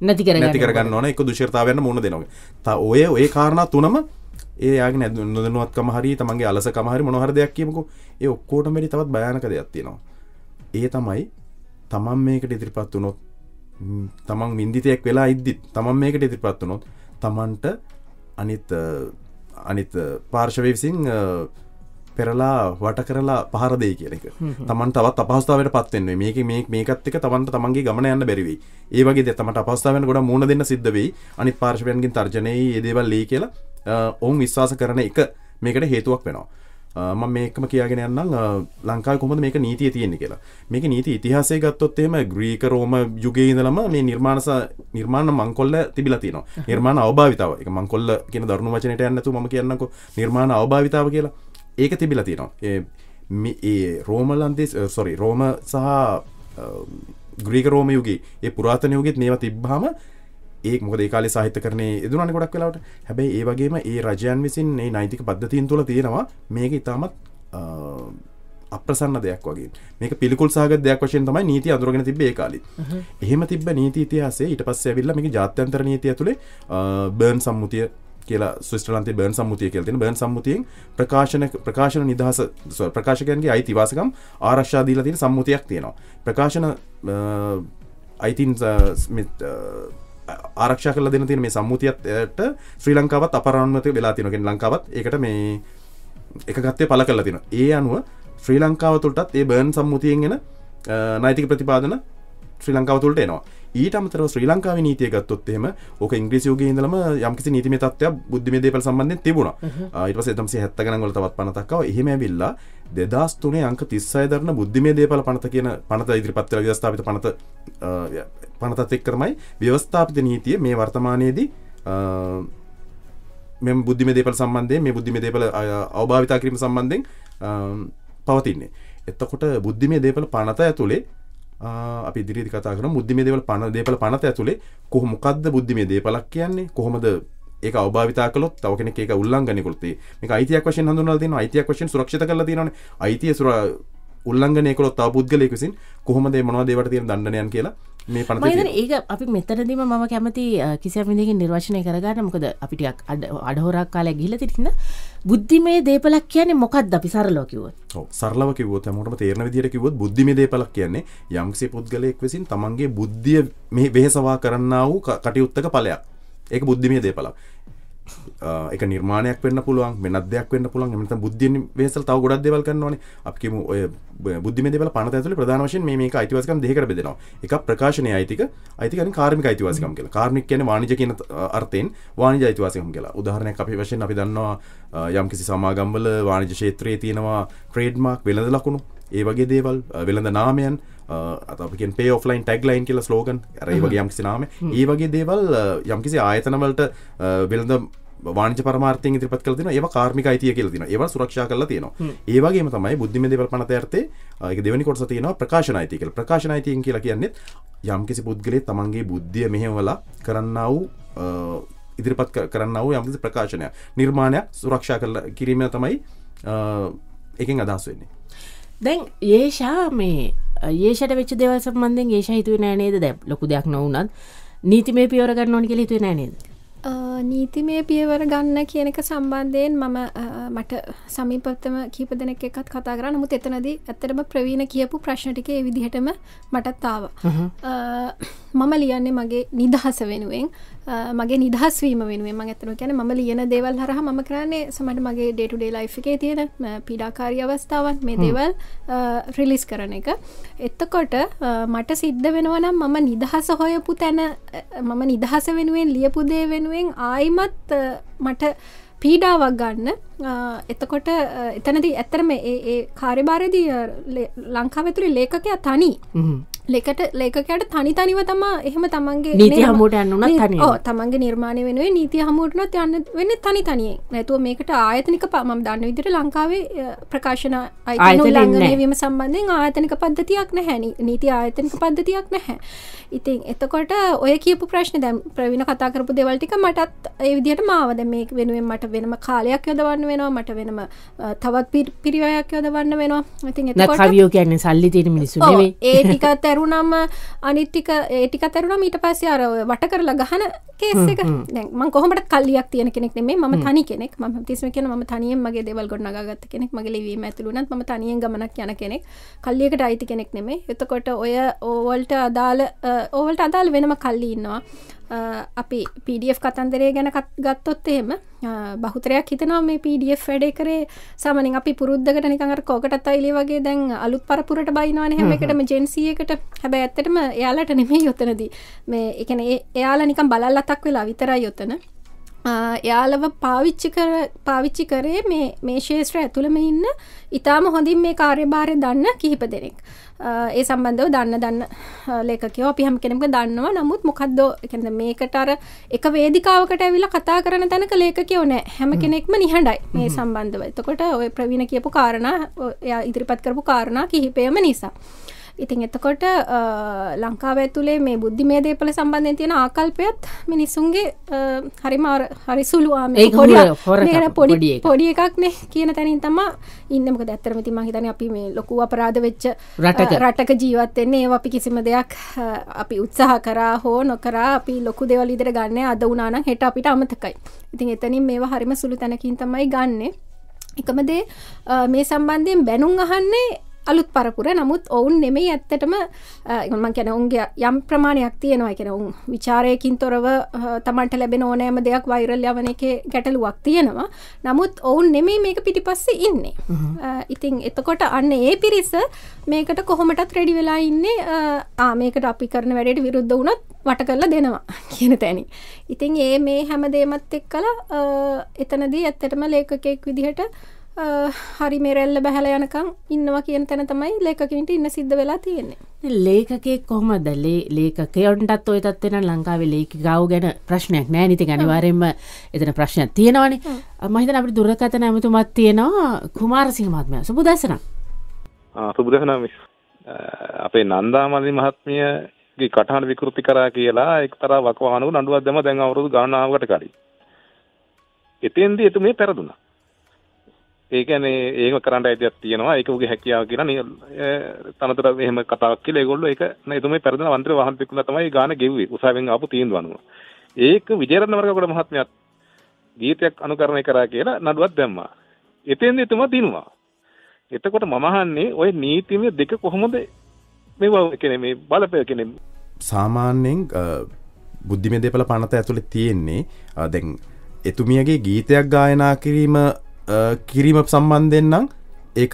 Speaker 3: නැතිකර නැතිකරගන්න ඕන එක දුෂර්තාවයන්න මුණ දෙනවා ත ඔය ඔය කාරණා තුනම ඒයාග නැද නොදනුවත් කමහරි තමන්ගේ අලස කමහරි මොහර දෙයක් කියමකු ඒ ඔක්කෝට මෙඩි තවත් භයනක දෙයක්තිනවා. ඒ තමයි තමන් මේකට ඉදිරිපත් වනොත් තමන් මින්දිතයක් වෙලා ඉද්දිත් තමන් මේකට ඉදිරිපත් වනොත් තමන්ට අනිත් අනිත් පාර්ශවය විසින් පෙරලා වට කරලා පහරදේ කියනෙක තමන් තවත් අපහස්ථාවට පත්වෙන්නේ මේක මේ මේකත් එක තමන්ට තමන්ගේ ගමන යන්න බැරිවි ඒවගේ දෙතමට අපස්ථාවෙන් ගොඩ මුණ දෙන්න සිද්ධවී අනිත් පාර්ශවයන්ගින් තර්ජනයේ ඒදේවල් ලී කියලා ඔවුන් විශ්වාස කරන එක මේකට හේතුවක් වෙනවා ම මේකම කියගෙන යන්නම් ලංකා කොමද මේක නීතිය තියෙන කියලා මේක නීති ඉතිහාසේ ගත්තොත්තේම ග්‍රීක රෝම යුගේඉදලම මේ නිර්මාණස නිර්මාණ මංකොල්ල තිබිලතිනවා නිර්මාණ අවභාවිතාව එක මංකොල්ල කියෙන දරුණු වචනයට යන්නතු ම කියන්නකො නිර්මාණ අවභාවිතාව කියලා ඒක තිබිලතිනවා ඒ රෝමල්ලන්දේ සොරි රෝම සහ ග්‍රීක රෝම යුගේ ඒ පුරාතනයෝගෙත් මේවා තිබ්බාම ඒ මොද කාල සාහිත කරන දුරන ගොඩක් වෙලාට හැබැයි ඒ වගේම ඒ රජයන් විසින් ඒ නයිතික පද්ධතියන් තුළ තියෙනවා මේක ඉතාමත් අප්‍රසන්න දෙයක් වගේ මේක පිළිකුල් සාග දෙයක් වශයෙන් තමයි නීති අදුරගෙන තිබේ කාලි එහෙම තිබ නීති ඉතිහාසේ ඉට පස්ස ඇවිල්ල මේ ජාත්‍යන්තර නීතිය තුළේ බර්න් සම්මුතිය කියලා ස්විස්ටලන්තේ බර්න් සම්මුතිය කියලතින බර්න් සම්මුතියෙන් ප්‍රකාශන ප්‍රකාශන නිදහස ප්‍රකාශකයන්ගේ අයිතිවාසකම් ආරක්ෂාදීලතින සම්මුතියක් තියෙනවා ප්‍රකාශන අයිතින් ආරක්ෂ කල දෙන තින මේ සම්මුතියත්යට ශ්‍රී ලංකාවත් අපරාන්මත වෙලා තිනගෙන් ලංකාවත් එකට මේ එකගත්තේ පල කල තින ඒ අනුව ශ්‍රී ලංකාව තුළටත් ඒ බර්න් සම්මුතියෙන් ගෙන නයිතික ප්‍රතිපාදන ශ්‍රී ලංකාව තුළට එනවා ඊට අමතරව ශ්‍රී ලංකාවේ නීතිය ගත්තොත් එහෙම ඕක ඉංග්‍රීසි යුගයේ ඉඳලම යම්කිසි නීතිමය තත්ත්වයක් බුද්ධිමය දේපල සම්බන්ධයෙන් තිබුණා. ඊට පස්සේ 1970 ගණන් වල තවත් පනතක් ආවා. එහෙම ඇවිල්ලා 2003 අංක 36 දරන බුද්ධිමය දේපල පනත කියන පනත ඉදිරිපත් වෙලා ව්‍යවස්ථාපිත පනත පනතත් එක්කමයි ව්‍යවස්ථාපිත නීතිය මේ වර්තමානයේදී මෙම බුද්ධිමය දේපල සම්බන්ධයෙන් මේ බුද්ධිමය දේපල අවභාවිතා කිරීම සම්බන්ධයෙන් පවතින්නේ. එතකොට බුද්ධිමය දේපල පනත ඇතුලේ අපි ඉදිරිදි කතා කරන බුද්ධිමේ දේවල් පණ දේපල පනත ඇතුලේ කොහොම මොකද්ද බුද්ධිමේ දේපලක් කියන්නේ කොහොමද ඒක අවභාවිතා කළොත් තව කෙනෙක් ඒක උල්ලංඝනය කළොත් මේක අයිතියක් වශයෙන් හඳුන්වලා තියෙනවා අයිතියක් වශයෙන් සුරක්ෂිත කරලා තියෙනවානේ අයිතිය උල්ලංගනය කොත් පුද්ගලයකුසින් කොහොමද මනවාදේවට තියෙන දන්නනයන් කියලා මේ පන
Speaker 1: ඒක අපි මෙතනදීම මම කැමති කිසිමිදකින් නිර්වශනය කරගන්න මොකද අපිටක් අඩ අඩහෝරක් කාලය ගිල තිරන්න බුද්ධිමේ දේපලක් කියන්නේ මොකක්ද අපි
Speaker 3: සරලෝකිව සරලකව තමට තේරන විදිරකිවත් බුද්ධිම දේපලක් කියන්නේ යම්සේ පුද්ගලයෙක් විසින් තමන්ගේ බුද්ධිය මේ වෙහසවා කරන්න වූ කටයුත්තක පලයක් ඒක බුද්ධිමේ දේපලක් එක නිර්මාණයක් වෙන්න පුළුවන් වෙනත් දෙයක් වෙන්න පුළුවන් එහෙම නැත්නම් බුද්ධියෙන් වෙහෙසලා තව ගොඩක් දේවල් කරන්න ඕනේ. අපි කියමු ඔය බුද්ධිමය දේවල් පනත ඇතුලේ ප්‍රධාන වශයෙන් මේ මේක අයිතිවාසිකම් දෙකකට බෙදෙනවා. එකක් ප්‍රකාශනයේ අයිතික, අයිතික කියන්නේ කාර්මික අයිතිවාසිකම් කියලා. කාර්මික කියන්නේ වාණිජ කියන අර්ථයෙන් වාණිජ අයිතිවාසිකම් කියලා. උදාහරණයක් අපි වශයෙන් අපි දන්නවා යම්කිසි සමාගම්වල වාණිජ ක්ෂේත්‍රයේ තියෙනවා ට්‍රේඩ්මාර්ක් වෙළඳ ලකුණු, ඒ වගේ දේවල්, වෙළඳ නාමයන් අපිෙන් පේ ඔෆ්ලයින් ටැක් ලයින් කියල ස්ලෝගන් රයි වගේ යම්කිසි නාම ඒ වගේ දේවල් යම්කිසි ආයතනවලට වෙළඳ වාන පරමාර්තය ඉදිරිපත් කල තින ඒ කාර්මික අයිතිය කියල තින ඒව සුරක්ෂා කල තියන ඒවගේ තමයි බුද්ධිමදව පනතයර්තේ ඒක දෙවනි කොට තියන ප්‍රකාශන අයිතිකල් ප්‍රකාශන අයිතියෙන් කියලා කියන්නෙත් යම්කිසි පුද්ගලේ තමන්ගේ බුද්ධිය මෙහෙවලා කරන්න වූ ඉදිරිපත් කරන්නව යම්කිසි ප්‍රකාශනය නිර්මාණයක් සුරක්ෂා කල කිරීම තමයි එකෙන් අදහස් වෙන්නේ.
Speaker 1: දැන් ඒෂා මේ ඒෂට වෙච් දෙවල් සම්බන්ධෙන් ඒෂ හිතුව නෑනේද දැ ලොකු දෙයක් නොවනත් නීති මේ පියවරගන්න ඕනි කෙ හිතුව නෑනේද
Speaker 2: නීතිමය පියවර ගන්න කියනක සම්බන්ධයෙන් මම මට සමීපත්තම කීප දෙනෙක් එකත් කතා කරන්න මුත් එතනද ඇතරම ප්‍රවීණ කියපු ප්‍රශ්නටික විදිහටම මටත්තාව මම ලියන්නේ මගේ නිදහස වෙනුවෙන් මගේ නිදහස්වීම වෙනුවෙන් මං ඇතනු කියැන ම ලියන දේවල් හර ම කරන්නේ සමට මගේ ඩේටුඩේ ලයි් එකේ තියෙන පිඩාකාරී අවස්ථාවන් මේ දේවල් රිලිස් කරන එක එත්තකොට මට සිද්ධ වෙනවනම් මම නිදහස හොයපු තැන මම නිදහස වෙනුවෙන් ලියපුදේ වෙනුවෙන් ආ ආයිමත් මට පීඩාවක් ගන්න එතකොට එතනද ඇත්තරම ඒ කාරිභාරදී ලංකාවතුරි ලේකකයා තනි ලෙකට ලේකකට තනි තනිව තමා එහෙම තමන්ගේ නීති හමුවට යන්නුන තනි තමන්ගේ නිර්මාණය වෙනුවේ නීති හමුවටනොත් යන්න වෙන්න තනි තනියෙන් නැතුව මේකට ආයතනික පමම් දන්න විදිට ලංකාවේ ප්‍රකාශන අයිලංගනයවීම සම්බන්ධයෙන් ආයතනික පද්ධතියක් නැහැනි නීති ආයතනික පද්ධතියක් නැහැ ඉතින් එතකොට ඔය කියපු ප්‍රශ්න දැම් ප්‍රවිණ කතා කරපු දෙවල්ටික මටත් ඒ විදිහට මාවද මේ වෙනුවෙන් මට වෙනම කාලයක් යොදවන්න වෙනවා මට වෙනම තවත් පිරිවයක් යොදවන්න වෙනවා ඉතින් එ කවියෝ
Speaker 1: කියන්නේ සල්ලි තියෙන මිනිසු ඒ
Speaker 2: ටිකත් ඇර තැරුණම අනිත්තික ඒටික තැරුණ මීට පස්ස අර වට කරලා ගහන කේසක මං කොහමට කල්ලියක් තියෙන කෙනෙක් මේ ම තනි කෙනෙක් ම තිස්ම කියෙන ම තනියෙන් මගේ දෙවල් ගොඩ ගත් කෙනෙක් මගේ ලවීම ඇතුළුනත් ම තනියෙන් ගමනක් යන කෙනෙක් කල්ලියකට අයිති කෙනෙක් නෙමේ එතකොට ඔය ඕවල්ට අදාල ඕවල්ට අදාල් වෙනම කල්ලි ඉන්නවා අපි පඩF කතන්දරය ගැන ගත්තොත් එහෙම බහුතරයක් හිතනවා මේ පඩF වැඩේ කරේ සමනින් අපි පුරුද්ධකට නිකඟර කෝකටත් අයිලි වගේ දැන් අලුත් පරපුරට බයිනවාන හැම එකටම ජෙන්සියකට හැබැ ඇත්තටම එයාලට නෙමේ යොතනදී මේ එකන එයාලා නිකම් බලල්ලතක් වෙලා විතරයි යොතන යාලව පාවිච්චි කර පාවිච්චි කරේ මේ මේ ශේෂත්‍ර ඇතුළම ඉන්න ඉතාම හොඳින් මේ කාර්යභාරය දන්න කිහිප දෙනෙක් ඒ සම්බන්ධව දන්න දන්න ලේකකෝ අපි හැම කෙනෙක දන්නවා නමුත් මොකක්දෝ එකද මේකට අර එක වේදිකාවකට ඇවිලා කතා කරන තැනක ලේකකෝ නෑ හැම කෙනෙක්ම නිහඬයි මේ සම්බන්ධව එතකොට ඔය ප්‍රවීණ කියපු කාරණා ඉදිරිපත් කරපු කාරණා කිහිපයම නිසා. ඉතින් එතකොට ලංකාව ඇතුළේ මේ බුද්ධිමය දේපල සම්බන්ධය තියෙන ආකල්පයත් මිනිස්සුන්ගේ හරිම හරි සුළුවාම පොඩි පොඩි එකක්නේ කියන තැනින් තමා ඉන්නමක දැත්තරමති මහිතන අපි මේ ලොකු අපරාධ වෙච්ච රටක ජීවත්වෙන්නේ ඒ අපි කිසිම දෙයක් අපි උත්සාහ කරා හෝ නොකරා අපි ලොකු දෙවල් ඉදිර ගන්න අද වනානම් හෙට අපිට අමතකයි ඉතින් එතනින් මේවා හරිම සුළු තැනකින් තමයි ගන්නේ එකමදේ මේ සම්බන්ධයෙන් බැනුම් අහන්නේ අලුත් පරපුර නමුත් ඔවුන් නෙමේ ඇත්තටම එම කැන ඔුන්ගේ යම් ප්‍රමාණයක් තියෙනවා කෙන ඔුන් විචාරයකින් තොරව තමන්ට ලැබෙන ඕනෑම දෙයක් වෛරල් යවන එක ගැටලුවක් තියෙනවා නමුත් ඔවුන් නෙමේ මේක පිටිපස්සේ ඉන්නේ ඉතිං එතකොට අන්න ඒ පිරිස මේකට කොහොමටත් රෙඩි වෙලා ඉන්නේ ආමේකට අපි කරන වැඩට විරුද්ධ වුණොත් වට කරලා දෙනවා කියන තැනි ඉතිං ඒ මේ හැම දේමත් එක් කලා එතනදී ඇත්තටම ලේකකෙක් විදිහට හරි මෙරැල්ල බැහල යනකම් ඉන්නවා කියන තැන තමයි ලේකකින්ට ඉන්න සිද්ධ වෙලා තියෙන්නේ
Speaker 1: ලේකේ කොහමද ලේකකයොන්ටත් ඔය තත්වෙන ලංකාවේ ලේකි ගව් ගැන ප්‍රශ්නයක් නෑ නිති ගනිවාරෙන්ම එතන ප්‍රශ්නයක් තියෙනවානේ මහිතන අපි දුරකතන ඇමතුමත් තියෙනවා කුමාර සිංහමාත්මය සුබදසන
Speaker 3: සුබදසන අපේ නන්දාමලි මහත්මියගේ කටහන විකෘති කරා කියලා එක්තර වකවානුව නඩුවත් දෙම දැන් අවුරුදු ගණනාවකට කලින් එතෙන්දී එතුමේ පැරදුනා ඒකනේ ඒක කරන්න අයිතියක් තියෙනවා ඒක උගේ හැකියාව කියලා නේ තනතර එහෙම කතාවක් කියලා ඒගොල්ලෝ ඒක නේතුමේ පෙරදෙන වන්දර වහන් දෙකුණා තමයි ගාන ගෙව්වේ උසාවියෙන් ආපු තීන්දුව අනුව ඒක විජේරත්න වර්ගකොඩ මහත්මයාත් ගීතයක් අනුකරණය කරා කියලා නඩුවක් දැම්මා එතෙන්දී එතුමා දිනුවා එතකොට මම අහන්නේ ওই නීතිමය දෙක කොහොමද මේවා කියන්නේ මේ බලපෑ කියන්නේ සාමාන්‍යයෙන් බුද්ධිමය දේපල පනත ඇතුලේ තියෙන්නේ දැන් එතුමියගේ ගීතයක් ගායනා කිරීම කිරීම සම්බන්ධෙන්න්නම් ඒක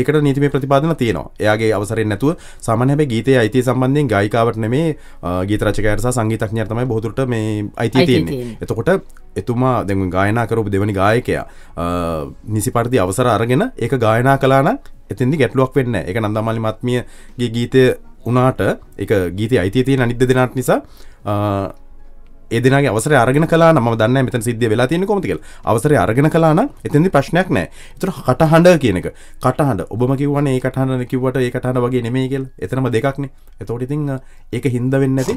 Speaker 3: ඒකට නීතිම ප්‍රතිපාදන තියෙනවා එයාගේ අවසරෙන් නැතුව සමනැ ගීතය අයිති සම්බන්ධයෙන් ගයිකාවට මේ ගීතරචකයට සංගීතක්ඥය තමයි බොහතුරට මේ අයිති තියෙන්නේ එතකොට එතුමා දෙමු ගායනාකරපු දෙවනි ගායකයා නිසි පරිදි අවසර අරගෙන ඒක ගායනා කලාන එතින්දි ගැටලුවක් වෙන්න එක නන්දමලි මත්මියගේ ගීතය උනාට එක ගීත අයිති තියෙන අනිද්ද දෙනාට නිසා එදනගේ අවසර අරගෙන කලා නම දන්න මෙත සිද්ධ වෙලා තියෙන කොමතික අවසර අරගෙන කලාන එතදි ප්‍රශ්නයක් නෑ එතුර කටහඬ කියනක කටහඬ ඔබම කිවන ඒ කටහන්න කිවට ඒ කටහන වගේ නෙමේකෙල් එතනම දෙකක්න එතෝටිතිං ඒක හින්ද වෙන්න ඇති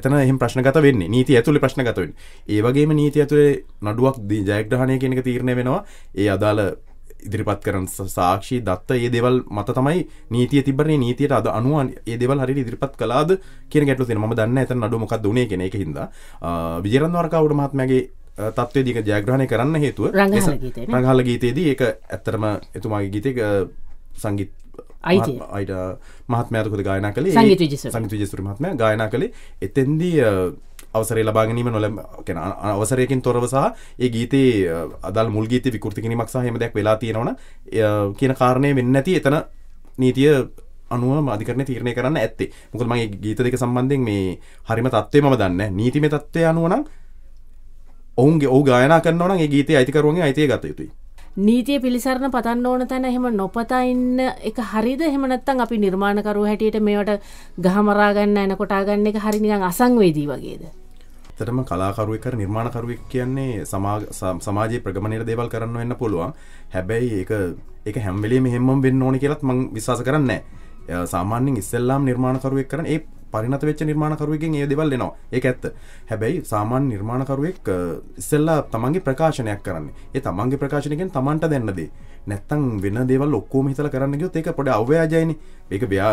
Speaker 3: එතන එහම ප්‍රශ්නගත වෙන්න නීති ඇතුළි ප්‍රශ්නගතවෙන් ඒවගේම නීති ඇතුළේ නඩුවක් දී ජයග්‍රහණය කියනක තීරණය වෙනවා ඒ අදාළ ඉදිරිපත් කරන සාක්ෂි දත්ත ඒ දෙවල් මත තමයි නීතිය තිබරන්නේ නීතියට අද අනුවන් ඒ දෙවල් හරි ඉදිරිපත් කලාද කිය ගැටු ම දන්න ඇත අඩු මොක් දුණේ කෙනෙ එක හිද විජරන්වර්කවුට මහත්මගේ තත්වය දික ජයග්‍රහණය කරන්න හේතුව රංහල ගීතයේදී ඒක ඇත්තරම එතුමාගේ ගීතක සංගීත අයිට මහත්මයතකොද ගායන කළේ සංගිත ජෙසුර මහත්ම ගායනා කළේ එතෙන්දී අවසරේ ලබාගැනීම නොලැබ කෙන අවසරයකින් තොරව සහ ඒ ගීතේ අදල් මුල් ගීත විකෘති කිරීමක් සහ එහෙම දෙයක් වෙලා තියෙනවන කියන කාරණය වෙන්නේ නැති එතන නීතිය අනුව අධිකරණ තීරණය කරන්න ඇත්තේ මොකද මගේ ගීත දෙක සම්බන්ධයෙන් මේ හරිම තත්ත්වය මම දන්න නීතිමය තත්ත්වය අනුව නම් ඔවුන්ගේ ඔහු ගායනා කරනවා නම් ඒ ගීතේ අයිතිකරුවන්ගේ අයිතිය ගත යුතුයි
Speaker 1: නීතිය පිළිසරණ පතන්න ඕන තැන එහෙම නොපතා ඉන්න එක හරිද එහෙම නැත්නම් අපි නිර්මාණකරුවෝ හැටියට මේවට ගහමරා ගන්න එනකොටා ගන්න එක හරිය නිකන් අසංවේදී වගේද
Speaker 3: ඇත්තටම කලාකරුවක නිර්මාණකරුවක් කියන්නේ සමාජය ප්‍රගමණයට දේවල් කරන්න වෙන්න පුළුවන් හැබැයි ඒක එක හැම්වලේ මෙහෙම වෙන්න ඕනි කියලත් මං විශවාස කරන්න සාමාන්‍යෙන් ඉස්සල්ලාම් නිර්මාණකරුවක් කරන ඒ පරිණත වෙච්ච නිර්මාණකරුවෙන් ඒ දෙවල් එනවා ඒක ඇත්ත හැබැයි සාමාන්‍ය නිර්මාණකරුවෙක් ඉස්සෙල්ලා තමන්ගේ ප්‍රකාශනයක් කරන්නේ ඒ තමන්ගේ ප්‍රකාශනයකින් තමන්ට දෙන්න දේ නැත්තම් වෙන දේවල් ඔක්කොම හිතලා කරන්න ගියොත් ඒක පොඩි අව්‍යාජයිනේ ඒක ව්‍යා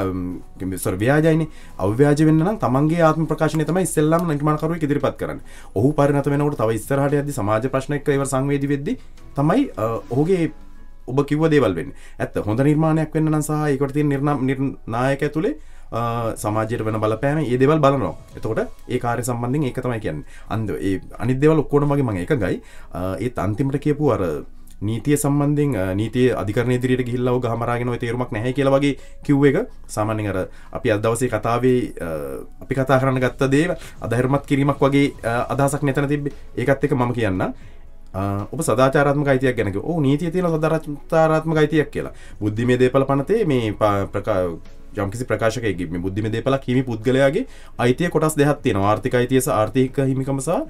Speaker 3: සෝරි ව්‍යාජයිනේ අව්‍යාජ වෙන්න නම් තමන්ගේ ආත්ම ප්‍රකාශනය තමයි ඉස්සෙල්ලාම නිර්මාණකරුවෙක් ඉදිරිපත් කරන්නේ ඔහු පරිණත වෙනකොට තව ඉස්සරහට යද්දි සමාජ ප්‍රශ්න එක්ක ඒව සංවේදී වෙද්දි තමයි ඔහුගේ ඔබ කිව දේවල් වෙන්න ඇත්ත හොඳ නිර්මාණයක් වෙන්න නම් සහ ඒකට තියෙන නිර්නායක ඇතුලේ සමාජයට වන බලපෑම ඒ දෙවල් බලනවා එතකොට ඒ කාරය සම්බන්ධින් ඒක තමයි කියන්න අන්ද ඒ අනිදවල් ඔක්කොන වගේ මං එක ගයි ඒත් අන්තිමට කියපු අර නීතිය සම්බන්ධෙන් නීතිය අධිකරන දිරට ගිල්ලව ගහමරාගෙන තේරුමක් නැහැ කියලවගේ කිව් එක සාමාන්‍යර අපි අදවසේ කතාවේ අපි කතා කරන්න ගත්ත දේ අදහරමත් කිරීමක් වගේ අදහසක් නැතන තිබ ඒකත් එක මම කියන්න ඔබ සදාචාරත්ම යිතියක් ගැනක ඕ නීතිය තියෙන සදාරත්තාරත්ම යිතියක් කියලා බුද්ධිමේ දේපල පනතේ මේ ප්‍රකා යම්කිසි ප්‍රකාශකයගේ මේ බුද්ධිම දේපල කීමි පුද්ගලයාගේ අයිතිය කොටස් දෙහක් තියෙන ආර්ථික අයිතියස ආර්ථික හිමිකමසා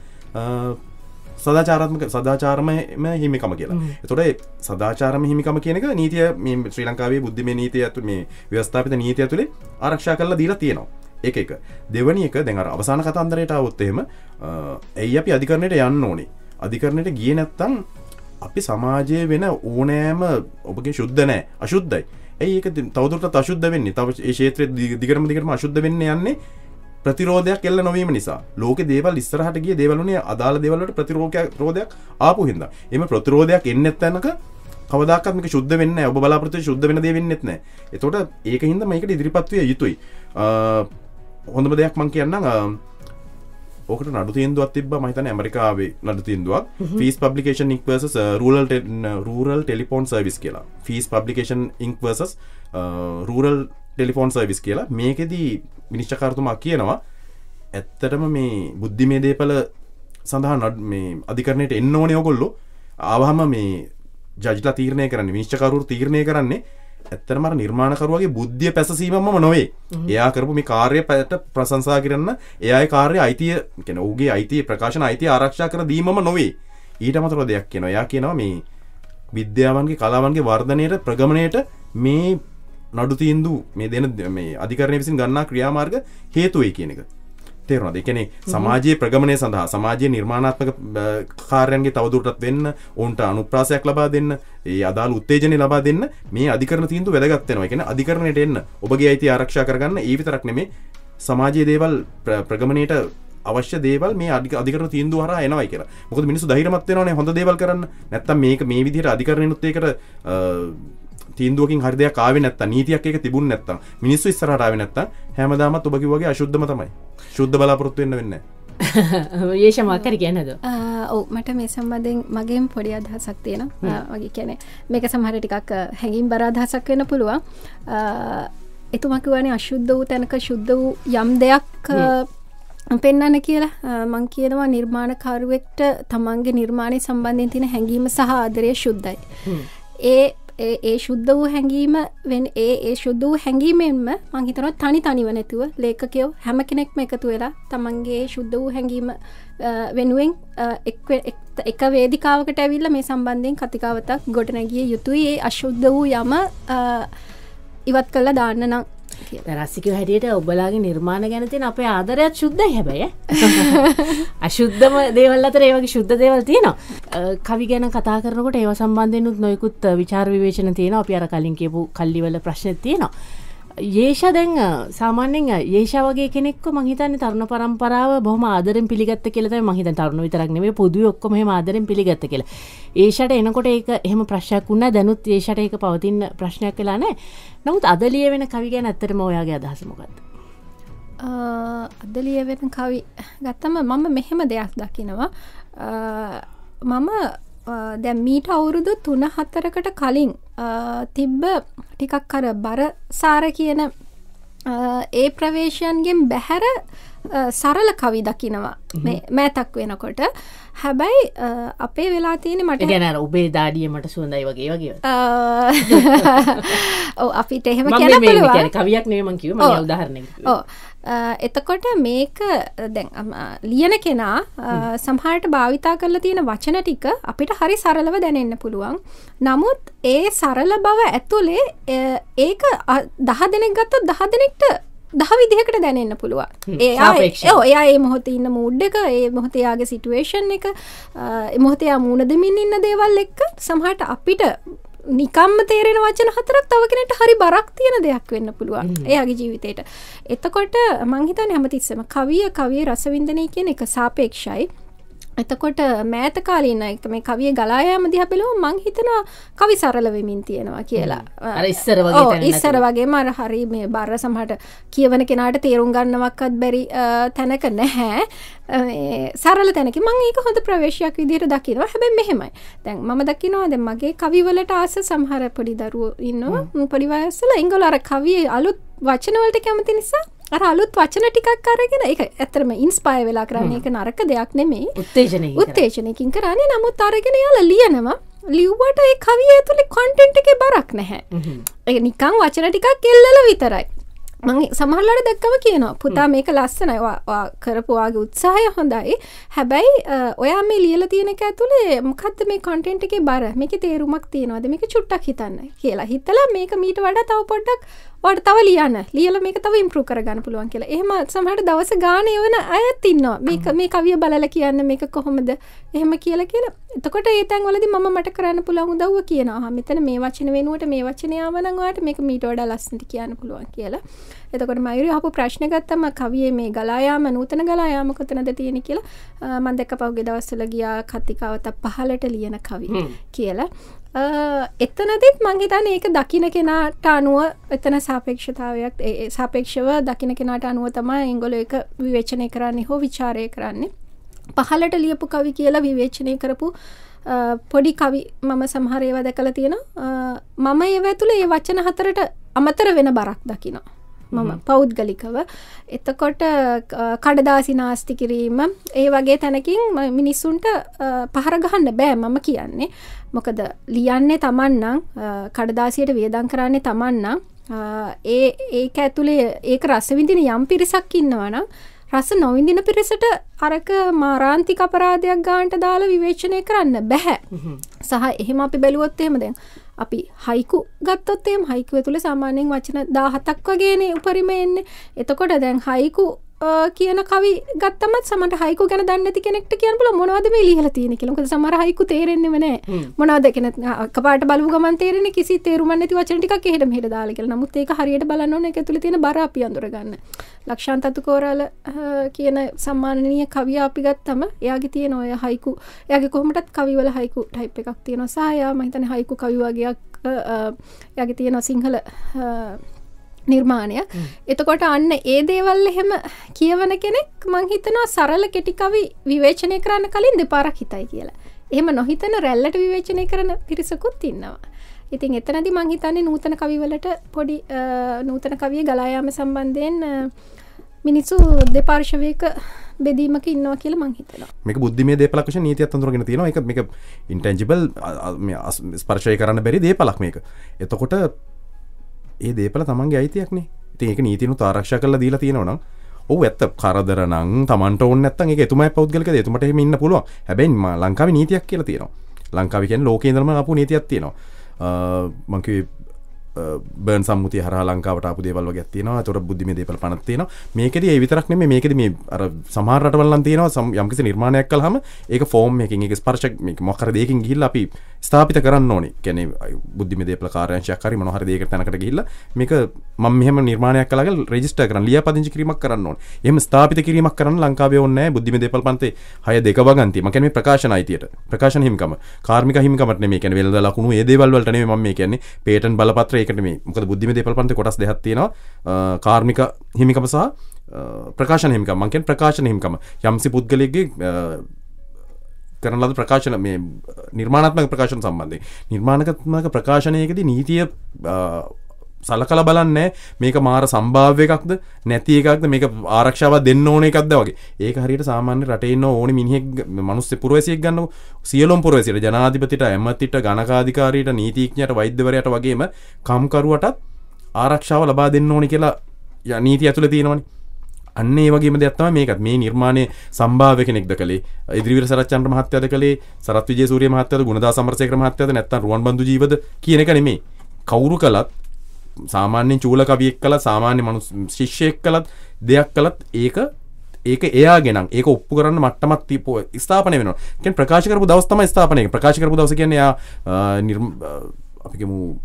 Speaker 3: සදාචාරත්මක සදාචාරමයම හිමිකම කියලා එතොට සදාචාරම හිමිකම කියනක නීතිය මේ ශ්‍රී ලංකාවේ බුද්ධිම නීතිය ඇතු මේ ව්‍යවස්ථාපිත නීතිය තුළේ ආරක්ෂා කරලා දීලා තියෙනවා එක එක දෙවනි එක දෙඟර අවසාන කතන්දරයට අවුත්තේම ඇයි අපි අධිකරණයට යන්න ඕනේ අධිකරණයට ගිය නැත්තං අපි සමාජය වෙන ඕනෑම ඔබගේ ශුද්ධ නෑ අශුද්ධයි ඒක තවදුරට අශුද්ධ වෙන්නේ තව ශේත්‍ර දිගරම දිගරම අශුද්ධ වෙන්න යන්නේ ප්‍රතිරෝධයක් එල්ල නොවීම නිසා ලෝක දේවල් ඉස්සරහට ගිය දේවලුනේ අදාළ දේවල්වලට ප්‍රතිරෝධයක් රෝධයක් ආපු හින්දා. එimhe ප්‍රතිරෝධයක් එන්නේ නැත්නම් කවදාකවත් මේක සුද්ධ වෙන්නේ නැහැ. ඔබ බලාපොරොත්තු සුද්ධ වෙන දේ වෙන්නේ නැහැ. එතකොට ඒක හින්දා මේකට ඉදිරිපත් විය යුතුයි. හොඳම දෙයක් මම කියන්නම් ඕකට නඩු තින්දුවත් තිබ මහිතන ඇමරිකාවේ නඩු තින්දුවක් ෆිස් පබ්ලිකේන් ඉක්වර්ස රල් රූරල් ටෙලිපෝන් සර්විස් කියලා Feist publications Inc versus rural telephone service කියලා මේකෙදී මිනිශ්චකාරතුමා කියනවා ඇත්තටම මේ බුද්ධිමේ දේපල සඳහා නඩ මේ අධිකරණයට එන්න ඕනයෝගොල්ලො ආවහම මේ ජජලා තීරණය කරන්න විනිශ්චකරු තීරණය කරන්නේ ඇත්තර මර නිර්මාණකරුවගේ බුද්ධිය පැසීමම නොවේ එයා කරපු මේ කාර්ය පැට ප්‍රසංසා කරන්න එයයි කාර්ය අයිතිය කෙන ූගේ අයිති ප්‍රකාශන අයිති ආරක්ෂා කර දීමම නොවේ ඊට මතුර දෙයක් කියෙන එයා කියනවා මේ විද්‍යාවන්ගේ කලාවන්ගේ වර්ධනයට ප්‍රගමණයට මේ නඩු තීන්දු මේ දෙන මේ අධිකරණය විසින් ගන්නා ක්‍රියාමාර්ග හේතුවයි කියන එක තේරවාද එකනේ සමාජයේ ප්‍රගමණය සඳහා සමාජයේ නිර්මාණාත්මක කාරයන්ගේ තවදුරටත් වෙන්න ඔවන්ට අනුප්‍රාසයක් ලබා දෙන්න ඒ අදාළ උත්තේජනය ලබා දෙන්න මේ අධිකරන තීන්දු වැදගත්වෙනවා එකන අධිකරණයට එන්න ඔබගේ අයිති ආරක්ෂා කරගන්න ඒ විතරක් නෙමේ සමාජයේ දේවල් ප්‍රගමණයට අවශ්‍ය දේවල් මේ අධික අධිකරණ තීන්දුව හරහා එනවයි කියලා. මොකද මිනිස්සු ධෛර්යමත් වෙනවනේ හොඳ දේවල් කරන්න. නැත්තම් මේක මේ විදිහට අධිකරණෙනුත් ඒකට තීන්දුවකින් හරි දෙයක් ආවේ නැත්තම් නීතියක් ඒක තිබුණ නැත්තම් මිනිස්සු ඉස්සරහට ආවේ නැත්තම් හැමදාමත් ඔබ කිව්වාගේ අශුද්ධම තමයි. ශුද්ධ බලාපොරොත්තු වෙන්න වෙන්න
Speaker 1: ඒෂ මාකර කියනද ඔව
Speaker 2: මට මේ සම්බඳෙන් මගේම පොඩි අදහසක් තියෙන වගේ කියැනෙ මේක සමහර ටිකක් හැඟින් බරාදහසක් වෙන පුළුවන් එතුමකිවනේ අශුද්ධ වූ තැනක ශුද්ධ වූ යම් දෙයක් පෙන්න්න කියලා මං කියනවා නිර්මාණකාරුවෙක්ට තමන්ගේ නිර්මාණය සම්බන්ධයෙන් තින හැඟීම සහ ආදරය ශුද්ධයි. ඒ ඒ ශුද්ධ වූ හැඟීම වෙන් ඒ ඒ ශුද්ධ වූ හැඟීමෙන්ම මංහිතනොත් තනි තනිව නැතුව ලේකකයෝ හැම කෙනෙක්ම එකතු වෙලා තමන්ගේ ශුද්ධ වූ හැඟීම වෙනුවෙන් එක වේදිකාවකට ඇවිල්ල මේ සම්බන්ධයෙන් කතිකාවතක් ගොඩනැගිය යුතුයි ඒ අශුද්ධ වූ යම ඉවත් කල්ලා දාන්න නම්
Speaker 1: රස්සික හැටියට ඔබලාගේ නිර්මාණ ගැනතින අපේ ආදරයක් ශුද්ධ හැබැය අශුද්ධම දේවල් අතර ඒවගේ ශුද්ධ දේවල් තියෙනවා කවි ගැන කතා කරනකොට ඒව සම්බන්ධයනුත් නොයකුත් විචාර විවේශන තියෙන අපි අර කලින් කියපු කල්ලිවල ප්‍රශ්න තියෙනවා. ඒෂ දැන් සාමාන්‍යෙන් ඒෂ වගේ කෙනෙක් මහිතන තරුණ පරම්පරාව බොහම ආදරෙන් පිළිගත්ත කියලත මහිත තරුණ විතරක්නේ පොදු ඔක්කොම ආදරෙන් පිළිගත්ත කියල ඒෂට එනකොට ඒක එහෙම ප්‍රශ්යක් වුණා දැනුත් ඒෂට ඒක පවතින් ප්‍රශ්නයක් කලා නෑ නමුත් අදලිය වෙන කවි ගැන ඇත්තරම ඔයාගේ අදහසමකත්
Speaker 2: අදලිය වෙන කවි ගත්තම මම මෙහෙම දෙයක් දකිනවා මම දැ මීට අවුරුදු තුන හතරකට කලින් තිබ්බ ටිකක් කර බර සාර කියන ඒ ප්‍රවේශයන්ගෙන් බැහැර සරල කවි දකිනවා මෑතක් වෙනකොට හැබැයි අපේ වෙලා තියෙන මට ගැන
Speaker 1: ඔබේ දාඩිය මට සුවඳයි වගේ වගේ
Speaker 2: අපිට එහෙම කවියක්
Speaker 1: නේමන් කිව උදාහරණය ඕ
Speaker 2: එතකොට මේක දැන් ලියන කෙනා සම්හාට භාවිතා කරලා තියෙන වචන ටික අපිට හරි සරලව දැනෙන්න පුළුවන් නමුත් ඒ සරල බව ඇතුළේ ඒක දහ දෙනෙක් ගත්තොත් දහ දෙනෙක්ට දහ විදිහකට දැනෙන්න පුළුවන් එයා ඒ මොහොත ඉන්න මූඩ් එක ඒ මොහොතයාගේ සිටුවේෂන් එක එමොහොතයා මූුණදමින් ඉන්න දේවල් එක්ක සමහට අපිට නිකම්ම තේරෙන වචන හතරක් තව කෙනට හරි බරක් තියෙන දෙයක් වෙන්න පුළුවන් එයාගේ ජීවිතයට එතකොට මංහිතන් හැමතිස්සම කවිය කවිය රසවින්දනය කියන එක සාපේක්ෂයි එතකොට මෑත කාලීන එක මේ කවිය ගලායම දිහපෙලෝ මං හිතනවා කවි සරල වෙමින් තියෙනවා කියලා ඉස්සර ඉස්සර වගේ මර හරි මේ බර සමහට කියවන කෙනාට තේරුම් ගන්නවක්වත් බැරි තැනක නැහැ සරල තැනක මං ඒක හොඳ ප්‍රවේශයක් විදිර දකිනවා හැබැ මෙහෙමයි තැන් ම දකිනවාද මගේ කවිවලට ආස සමහර පොඩි දරුව ඉන්නවා පොඩිවයස්සල ඉංගොල අර කවිය අලුත් වචනවලට කැමති නිසා අර අලුත් වචන ටිකක් අරගෙන එක ඇතරම ඉන්ස්පය වෙලා කරන්න එක නරක දෙයක් නෙමේ උත්තේජනය උත්තේජනයකින් කරන්නේ නමුත් අරගෙන යාල ලියනවා ලිව්වට ඒ කවිය ඇතුළි කොන්ටෙන්ට් එක බරක් නැහැ
Speaker 1: ඒ
Speaker 2: නිකං වචන ටිකක් එල්ලල විතරයි මගේ සමහල්ලට දැක්කම කියනවා පුතා මේක ලස්සනවා කරපුවාගේ උත්සාහය හොඳයි හැබැයි ඔයා මේ ලියල තියෙනක ඇතුළේ මොකක්ද මේ කොන්ටෙන්ට් එක බර මේක තේරුමක් තියෙනවාද මේක චුට්ටක් හිතන්න කියලා හිතලා මේක මීට වඩා තව පොඩ්ඩක් ට තව ලියන්න ලියල මේක තව ඉම්පරු කරගන්න පුළුවන් කියලා එහම සමහට දවස ගානය වන අයත් ඉන්නවා මේක මේ කවිය බලල කියන්න මේක කොහොමද එහෙම කියල කියලා එතකොට ඒතැන් වලද ම මට කරන්න පුළන් දව කියනවා මෙතන මේ වචන වෙනුවට මේ වචනයාවනවාට මේක මීටෝඩ ලස්සට කියන්න පුළුවන් කියලා එතකොට මයුර හපු ප්‍රශ්න ගත්තම කවිය මේ ගලායාම නූතන ගලායාම කොතනද තියෙන කියලා මන්දක පව්ගෙ දවස්සල ගියා කතිකාවත පහලට ලියන කවි කියලා එතනතිත් මංහිතන ඒක දකින කෙනාට අනුව එතන සාපේක්ෂතාවයක් සාපේක්ෂව දකින කෙනට අනුව තමයි ඉංගොල එක විවේචනය කරන්නේ හෝ විචාරය කරන්නේ පහලට ලියපු කවි කියලා විවේචනය කරපු පොඩි කවි මම සමහරේවා දැකල තියෙන මම ඒව ඇතුළ ඒ වචන හතරට අමතර වෙන බරක් දකිනවා මම පෞද්ගලිකව එතකොට කඩදාසි නාස්ති කිරීම ඒ වගේ තැනකින් මිනිස්සුන්ට පහරගහන්න බෑ මම කියන්නේ මොකද ලියන්නේ තමන්නම් කඩදාසියට වියදං කරන්නේ තමන්නම් ඒ ඒක ඇතුළේ ඒක රස්සවිඳින යම් පිරිසක් ඉන්නවන රස නොවිඳින පිරිසට අරක මාරාන්තික අපරාධයක් ගාන්ට දාලා විවේචනය කරන්න බැහැ සහ එහෙම අපි බැලුවොත්තේම දෙන් අපි හයිකු ගත්තොත්තේම හයිකුව තුළ සාමාන්‍යයෙන් වචන දාහතක් වගේනේ උපරිම එන්නේ එතකොට දැන් හයිකු කියන කවි ගත්තමත් සමට හයිකු ගැන දන්නති කෙනෙක්ට කියනපුල මොනවදම ලිහල තියෙන කෙලොක සමර හයිකු තේරෙන්නෙමන මොනවද කෙන කපාට බලු ගමන් තේරෙන කිසි තේරුමන්නති වචනටික හෙට හෙට දාලකෙල නමුත් ඒක හරියට බලන්න එක තුළ තියෙන බරාපි අඳුරගන්න ලක්ෂාන් තතුකෝරාල කියන සම්මානනීය කවිය අපි ගත්තම එයාගේ තියෙන ඔය හයිකු යගේ කොමටත් කවිවල හයිකු ටයිප් එකක් තියෙනවා සායා මහිතන හයිකු කවිවාගයක් යගේ තියෙන සිංහල නිර්මාණයක් එතකොට අන්න ඒ දේවල් එහෙම කියවන කෙනෙක් මංහිතනවා සරල කෙටිකවි විවේචනය කරන්න කලින් දෙපාරක් හිතයි කියලා එහෙම නොහිතන රැල්ලට විවේචනය කරන පිරිසකුත් ඉන්නවා ඉතින් එතනදි මංහිතන්නේ නූතන කවිවලට පොඩි නූතන කවිය ගලායාම සම්බන්ධයෙන් මිනිස්සු දෙපාර්ශවයක බෙදීමක ඉන්නවා කියල මංහිතන
Speaker 3: මේක බුද්ධිමේ දේපලක්ෂ නීති අතතුරගෙන තියෙන එක එක ඉන්ටන්ජිබල් ස්පර්ශය කරන්න බැරි දේපලක් මේක එතකොට ඒ දේපල තමන්ගේ අයිතියක්නේ ඒක නීතිනු තාරක්ෂ කල දීලා තියෙනවන ඔහ ඇත්ත කරදරනං තමට ඔන්නත් එක තුමයි පෞද්ගලක තුමට ඉන්න පුළුව හැබැයිම ලංකාව නීතියක් කියලා තියෙනවා ලංකාවකෙන් ලෝකේදරම අපපු නීතියක් තියෙනවා මංකිවේ බර්න් සම්මුති හර ලංකාවට අපපු දේවල් ගැත්තිනවා තොර බුද්ධිම දේපල පනත්තියන මේකද ඒ විතරක්න මේ මේකද මේ අර සමාරටවල්ලන් තියෙනවා සම් යම්කිසි නිර්මාණයක් කල්හම ඒ ෆෝර්ම් එකින් එක ස්පර්ශක් මොකර දෙකින් ගිල් අපි ස්ථාපිත කරන්න ඕනි කැනෙ බුද්ධිම දේපල කාරංශයක් හරි මොහර දෙක තැනකට ගිල්ල මේක මම මෙහම නිර්මාණයක් කලග රෙජිස්ට කරන ලිය පදිංචි කිරීමක් කරන්න ඕන එම ස්ථාපිත කිරීමක් කරන්න ලංකාවේ ඔන්නෑ බුද්ධිම දේපල් පන්තේ හය දෙක වගන්ති මකැන ප්‍රකාශන අයිතියට ප්‍රකාශන හිමිකම කාර්මික හිමිකමට මේ කැන වෙලද ලකුණු ඒදේවල් වලට ම මේ කියන්නේ පේටන් බලපත්‍රයකට මේ මොකද බුද්ධිම දේපල් පන්ත කොටස් දෙහත්තියෙනවා කාර්මික හිමිකම සහ ප්‍රකාශන හිමිකම මංකෙන් ප්‍රකාශන හිමිකම යම්සි පුද්ගලයගේ කරන ලද ප්‍රකාශන මේ නිර්මාණත්මක ප්‍රකාශන සම්බන්ධය නිර්මාණකත්මක ප්‍රකාශනයකද නීතිය සලකල බලන්න මේක මාර සම්භාව්‍ය එකක්ද නැති එකක්ද මේක ආරක්ෂාව දෙන්න ඕන එකක්ද වගේ ඒක හරියට සාමාන්‍ය රටේන්න ඕන මිනිහෙක් මනුස්ස පුරවැසියක් ගන්න සියලොම් පුරවැසියට ජනාධිපතිට ඇමතිට ගණකාධිකාරීට නීතිීඥයට වෛද්‍යවරයට වගේම කම්කරුවටත් ආරක්ෂාව ලබා දෙන්න ඕනි කියලා නීති ඇතුළ තියෙනවනේ අන්න ඒ වගේම දෙයක් තමයි මේකත් මේ නිර්මාණයේ සම්භාව්‍ය කෙනෙක්ද කළේ ඉදිරිවිර සරච්චන්ද්‍ර මහත්තයාද කළේ සරත් විජේසූරිය මහත්තයාද ගුණදාස අමරසේකර මහත්තයාද නැත්නම් රුවන්බන්දු ජීවද කියන එක නෙමෙයි කවුරු කළත් සාමාන්‍යයෙන් චූල කවියෙක් කළත් සාමාන්‍ය මනුස්ස ශිෂ්‍යයෙක් කළත් දෙයක් කළත් ඒක ඒක එයා ගෙනම් ඒක ඔප්පු කරන්න මට්ටමක් තියපෝ ස්ථාපනය වෙනවා. කියන්නේ ප්‍රකාශ කරපු දවස් තමයි ස්ථාපනය. ප්‍රකාශ කරපු දවස කියන්නේ එයා අපි කියමු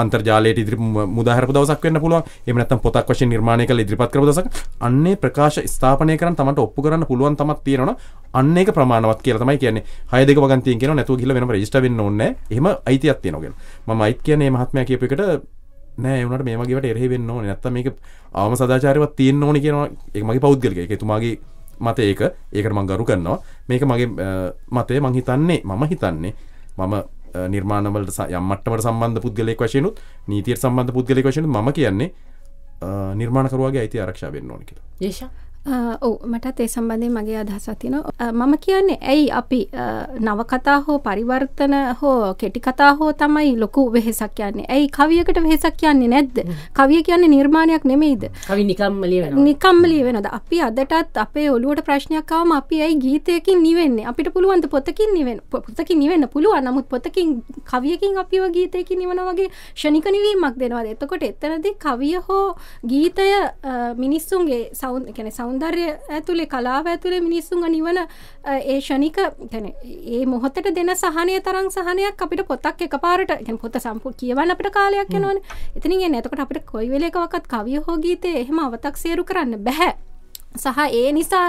Speaker 3: අන්තර්ජාලයට ඉදිරි මුදාහරපු දවසක් වෙන්න පුළුවන් එහෙම නැත්නම් පොතක් වශයෙන් නිර්මාණය කළ ඉදිරිපත් කරපු දවසක් අන්නේ ප්‍රකාශ ස්ථාපනය කරන් තමන්ට ඔප්පු කරන්න පුළුවන් තමක් තියෙනවනම් අන්න ඒක ප්‍රමාණවත් කියලා තමයි කියන්නේ 6 දෙක වගන් තියෙන කියනවා නැතුව ගිහලා වෙනම රෙජිස්ටර් වෙන්න ඕනේ නැහැ එහෙම අයිතියක් තියෙනවා කියලා මම අයිත් කියන්නේ මේ මහත්මයා කියපු එකට නෑ ඒුණට මේ වගේට එරෙහි වෙන්න ඕනේ නැත්නම් මේක ආවම සදාචාරයවත් තියෙන්න ඕනේ කියනවා ඒක මගේ පෞද්ගලික ඒක එතුමාගේ මත ඒක ඒකට මම ගරු කරනවා මේක මගේ මතය මං හිතන්නේ මම හිතන්නේ මම නිර්මාණවලට යම්මට්ටමට සම්බන්ධ පුද්ගලෙක් වශයනුත් නීතිර සම්බන්ධ පුද්ගලෙක් වශයෙන් ම කියන්නේ නිර්මාණකරවාගේ අයිති ආරක්ෂාවෙන් ඕන
Speaker 1: කියලා
Speaker 2: ඔව මටත් ඒ සම්බන්ධය මගේ අදහසතින මම කියන්නේ ඇයි අපි නවකතා හෝ පරිවර්තන හෝ කෙටිකතා හෝ තමයි ලොකු වෙහෙසක් කියන්නේ ඇයි කවියකට වෙහෙසක් කියන්නේ නැද්ද කවිය කියන්නේ නිර්මාණයක් නෙමෙයිද
Speaker 1: නිකම්මලි
Speaker 2: වෙනද අපි අදටත් අපේ ඔලුවට ප්‍රශ්නයක්කාවම අපි ඇයි ගීතයකින් නිවෙන්නේ අපිට පුළුවන්ද පොතකින් නිවෙන පොතකින් නිවෙන්න පුළුවන් නමුත් පොතකින් කවියකින් අපිව ගීතයකින් නිවන වගේ ෂණික නිවීමක් දෙනවාද එතකොට එතනදී කවිය හෝ ගීතය මිනිස්සුන්ගේ සෞන් කැන සෞන් සෞන්දර්ය ඇතුළේ කලාව ඇතුළේ මිනිස්සුන්ග නිවන ඒ ෂණික ගැන ඒ මොහොතට දෙන සහනය තරම් සහනයක් අපිට පොතක් එක පාරට ගැන පොත සම්පු කියවන්න අපට කාලයක් යනවන ඉතිනිගේ නැතකට අපිට කොයි වෙලේකවකත් කවිය හෝගීතය එහෙම අවතක් සේරු කරන්න බැහැ සහ ඒ නිසා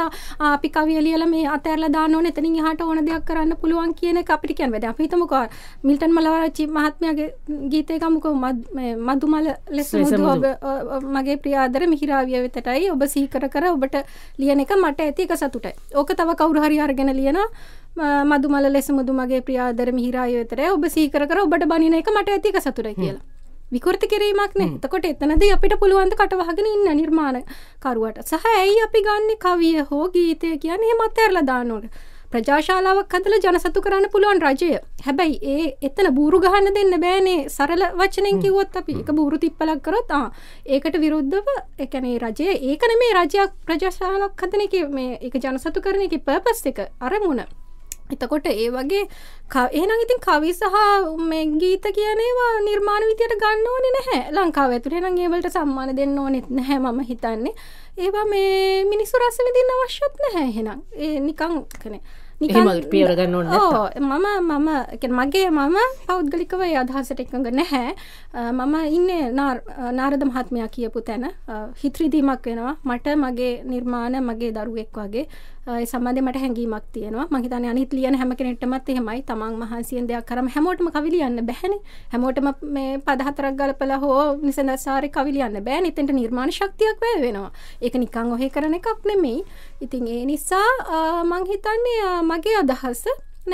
Speaker 2: අපි කවිය ලියලා මේ අතෑරලා දාන්න ඕනේ එතනින් එහාට ඕන දෙයක් කරන්න පුළුවන් කියන එක අපිට කියන්න බෑ. අපි හිතමුකෝ මිල්ටන් මලවරච්චි මහත්මයාගේ ගීතේ ගමුකෝ මදුමල ලෙස මුදු ඔබ මගේ ප්‍රිය ආදර මිහිරාවිය වෙතටයි ඔබ සීකර කර ඔබට ලියන එක මට ඇති එක සතුටයි. ඕක තව කවුරු හරි අරගෙන ලියන මදුමල ලෙස මුදු මගේ ප්‍රිය ආදර මිහිරාවිය වෙතටයි ඔබ සීකර කර ඔබට බනින එක මට ඇති එක සතුටයි කියලා. විකෘති කිරීමක් නේ එතකොට එතනදී අපිට පුළුවන්ද කටවහගෙන ඉන්න නිර්මාණකරුවට සහ ඇයි අපි ගන්න කවිය හෝ ගීතය කියන්නේ එහෙම අත්හැරලා දාන්න ඕන ප්‍රජාශාලාවක් හදලා ජනසතු කරන්න පුළුවන් රජය හැබැයි ඒ එතන බූරු ගහන්න දෙන්න බෑනේ සරල වචනෙන් කිව්වොත් අපි එක බූරු තිප්පලක් කරොත් ආ ඒකට විරුද්ධව ඒ කියන්නේ රජය ඒක නෙමේ රජයක් ප්‍රජාශාලාවක් හදන එකේ මේ ඒක ජනසතු කරන එකේ පර්පස් එක අරමුණ එතකොට ඒ වගේ එහෙනම් ඉතින් කවි සහ මේ ගීත කියනේවා නිර්මාණ විදියට ගන්න ඕනේ නැහැ. ලංකාව ඇතුලේ නම් ඒවලට සම්මාන දෙන්න ඕනෙත් නැහැ මම හිතන්නේ. ඒවා මේ මිනිස්සු රස විඳින්න අවශ්‍යත් නැහැ එහෙනම්. ඒ නිකන් කනේ නිකන් පියවර ගන්න ඕනේ නැත්තම්. ඔව් මම මම කියන්නේ මගේ මම පෞද්ගලිකව ඒ අදහසට එකඟ නැහැ. මම ඉන්නේ නාරද මහත්මයා කියපු තැන හිත්‍රිදීමක් වෙනවා. මට මගේ නිර්මාණ මගේ දරුවෙක් වගේ ඒ සම්බන්ධ මට හැඟීමක් තියෙනවා මහිතන අනිත් ලියන හැම කෙනෙට්ටමත් එහෙමයි තමන් මහන්සියෙන් දෙයක් කරම හැමෝටම කවිලියන්න බැහැනේ හැමෝටම මේ පදහතරක් ගලපලා හෝ නිසඳසාරි කවිලියන්න බෑ නිතෙන්ට නිර්මාණ ශක්තියක් වැය වෙනවා ඒක නිකං ඔහේ කරන එකක් නෙමෙයි ඉතින් ඒ නිසා මං හිතන්නේ මගේ අදහස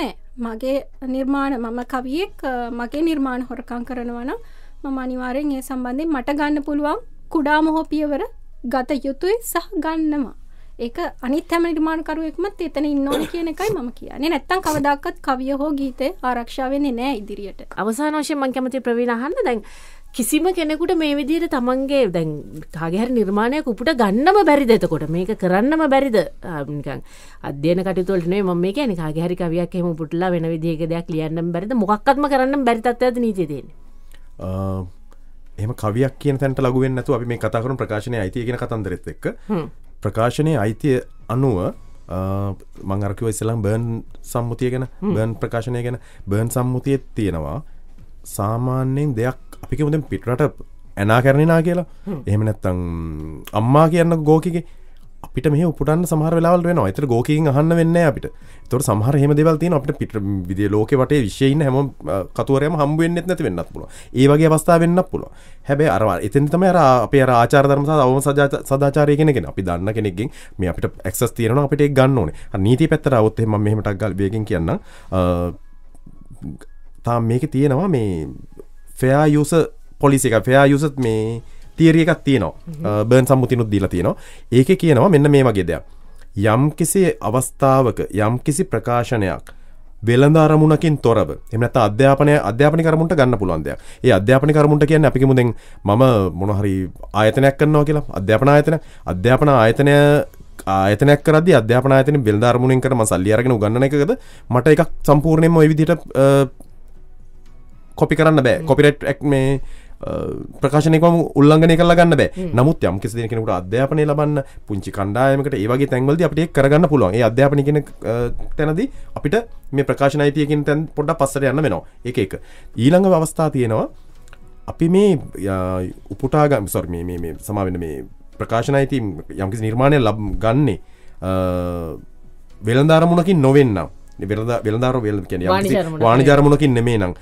Speaker 2: නෑ මගේ නිර්මාණ මම කවියෙක් මගේ නිර්මාණ හොරකං කරනවා නම් මම අනිවාරයෙන් ඒ සම්බන්ධයෙන් මට ගන්න පුළුවන් කුඩා මොහො පියවර ගත යුතුයි සහ ගන්නවා ඒක අනිත් හැම නිර්මාණකරුවෙක්මත් එතන ඉන්නවන කියන එකයි මම කියන්නේ නැත්තම් කවදක්කත්
Speaker 1: කවිය හෝ ගීතය ආරක්ෂාවෙන්නේ නෑ ඉදිරියට අවසාන වශයෙන් මං කැමති ප්‍රවීණ අහන්න දැන් කිසිම කෙනෙකුට මේ විදියට තමන්ගේ දැන් කාගහැර නිර්මාණයක් උපට ගන්නම බැරි දෙතකොට මේක කරන්නම බැරිද අධ්‍යන කටතුලන ම මේ කියන කාගහැරි කවියක් එම පුටලා වෙන විදික දෙයක් ලියන්නම් බැරිද මොක්ත්ම කරන්න බැරිතත් ඇද නීතිදන
Speaker 3: එම කවියක් කියන තැට ලගුවෙන් නතු අපි මේ කතාකරු ප්‍රකාශනය අයිතියගෙන කතන්දරෙත් එක් ප්‍රකාශනය අයිතිය අනුව මංගරකව ඉස්සලම් බර්න් සම්මුතිය ගැන බර්න් ප්‍රකාශනය ගැන බර්න් සම්මුතිය තියෙනවා සාමාන්‍යයෙන් දෙයක් අපිකමුදෙන් පිටරට ඇනා කරණනා කියලා එහෙම නැත්තං අම්මා කියන්න ගෝකිගේ අපිට මේ උපටන් සහර වෙලාවල් වෙන එතර ගෝකින් අහන්න වෙන්න අපිට තොට සහර හෙම දෙවල්තින අපට පිට විදි ලෝකවට විශෂයෙන් හැම කතුවරයම හම්බුවෙන් නැති වෙන්නත් පුළුව ඒවගේ අවස්ථාව වෙන්න පුළුව හැබැ අරවා එතන් තම අර අපේ ආචාර ධර්මසා අවම සදාචාරය කෙනගෙන අපි දන්න කෙනෙක්ගෙන් මේ අපිට එක්සස් තියෙන අපට ගන්න ඕනේ නීති පැත්තර අවත්තේ ම මෙහමටක් ගල් බේගෙන් කියන්න තා මේක තියෙනවා මේ ෆයා යුස පොලිසි එක ෆයා යුසත් මේ තීරිය එකක් තියෙනවා බර්න් සම්මුතිනුත් දීලා තියෙනවා ඒක කියනවා මෙන්න මේ වගේ දෙයක් යම් කිසි අවස්ථාවක යම් කිසි ප්‍රකාශනයක් වෙළඳ අරමුණකින් තොරව එම නැත්නම් අධ්‍යාපනය අධ්‍යාපනික අරමුණට ගන්න පුළුවන් දෙයක්. ඒ අධ්‍යාපනික අරමුණට කියන්නේ අපි කිමු දැන් මම මොන හරි ආයතනයක් කරනවා කියලා අධ්‍යාපන ආයතන අධ්‍යාපන ආයතනය ආයතනයක් කරද්දී අධ්‍යාපන ආයතනෙ වෙළඳ අරමුණෙන් කර මම සල්ලි අරගෙන උගන්වන එකකද මට එකක් සම්පූර්ණයෙන්ම ওই විදිහට කොපි කරන්න බෑ. කොපිරයිට් ඇක්ට් මේ ප්‍රකාශනයකම උල්ලංඝනය කරලා ගන්න බෑ. නමුත් යම් කිසි දෙනෙකුට අධ්‍යාපනය ලබන්න පුංචි කණ්ඩායමකට ඒ වගේ තැන්වලදී අපිට ඒක කරගන්න පුළුවන්. ඒ අධ්‍යාපනය කියන තැනදී අපිට මේ ප්‍රකාශන අයිතිය කියන තැන පොඩ්ඩක් පස්සට යන්න වෙනවා. ඒක එක. ඊළඟ අවස්ථාව තියෙනවා අපි මේ උපුටාගම් සොර් මේ මේ සමාවෙන්න මේ ප්‍රකාශන අයිති යම්කිසි නිර්මාණය ලබ ගන්නේ වෙළඳාරමුණකින් නොවෙන්නම්. වෙලද වෙලදාර වෙල්කෙන වානිජරමුණකින් නෙමේ නම්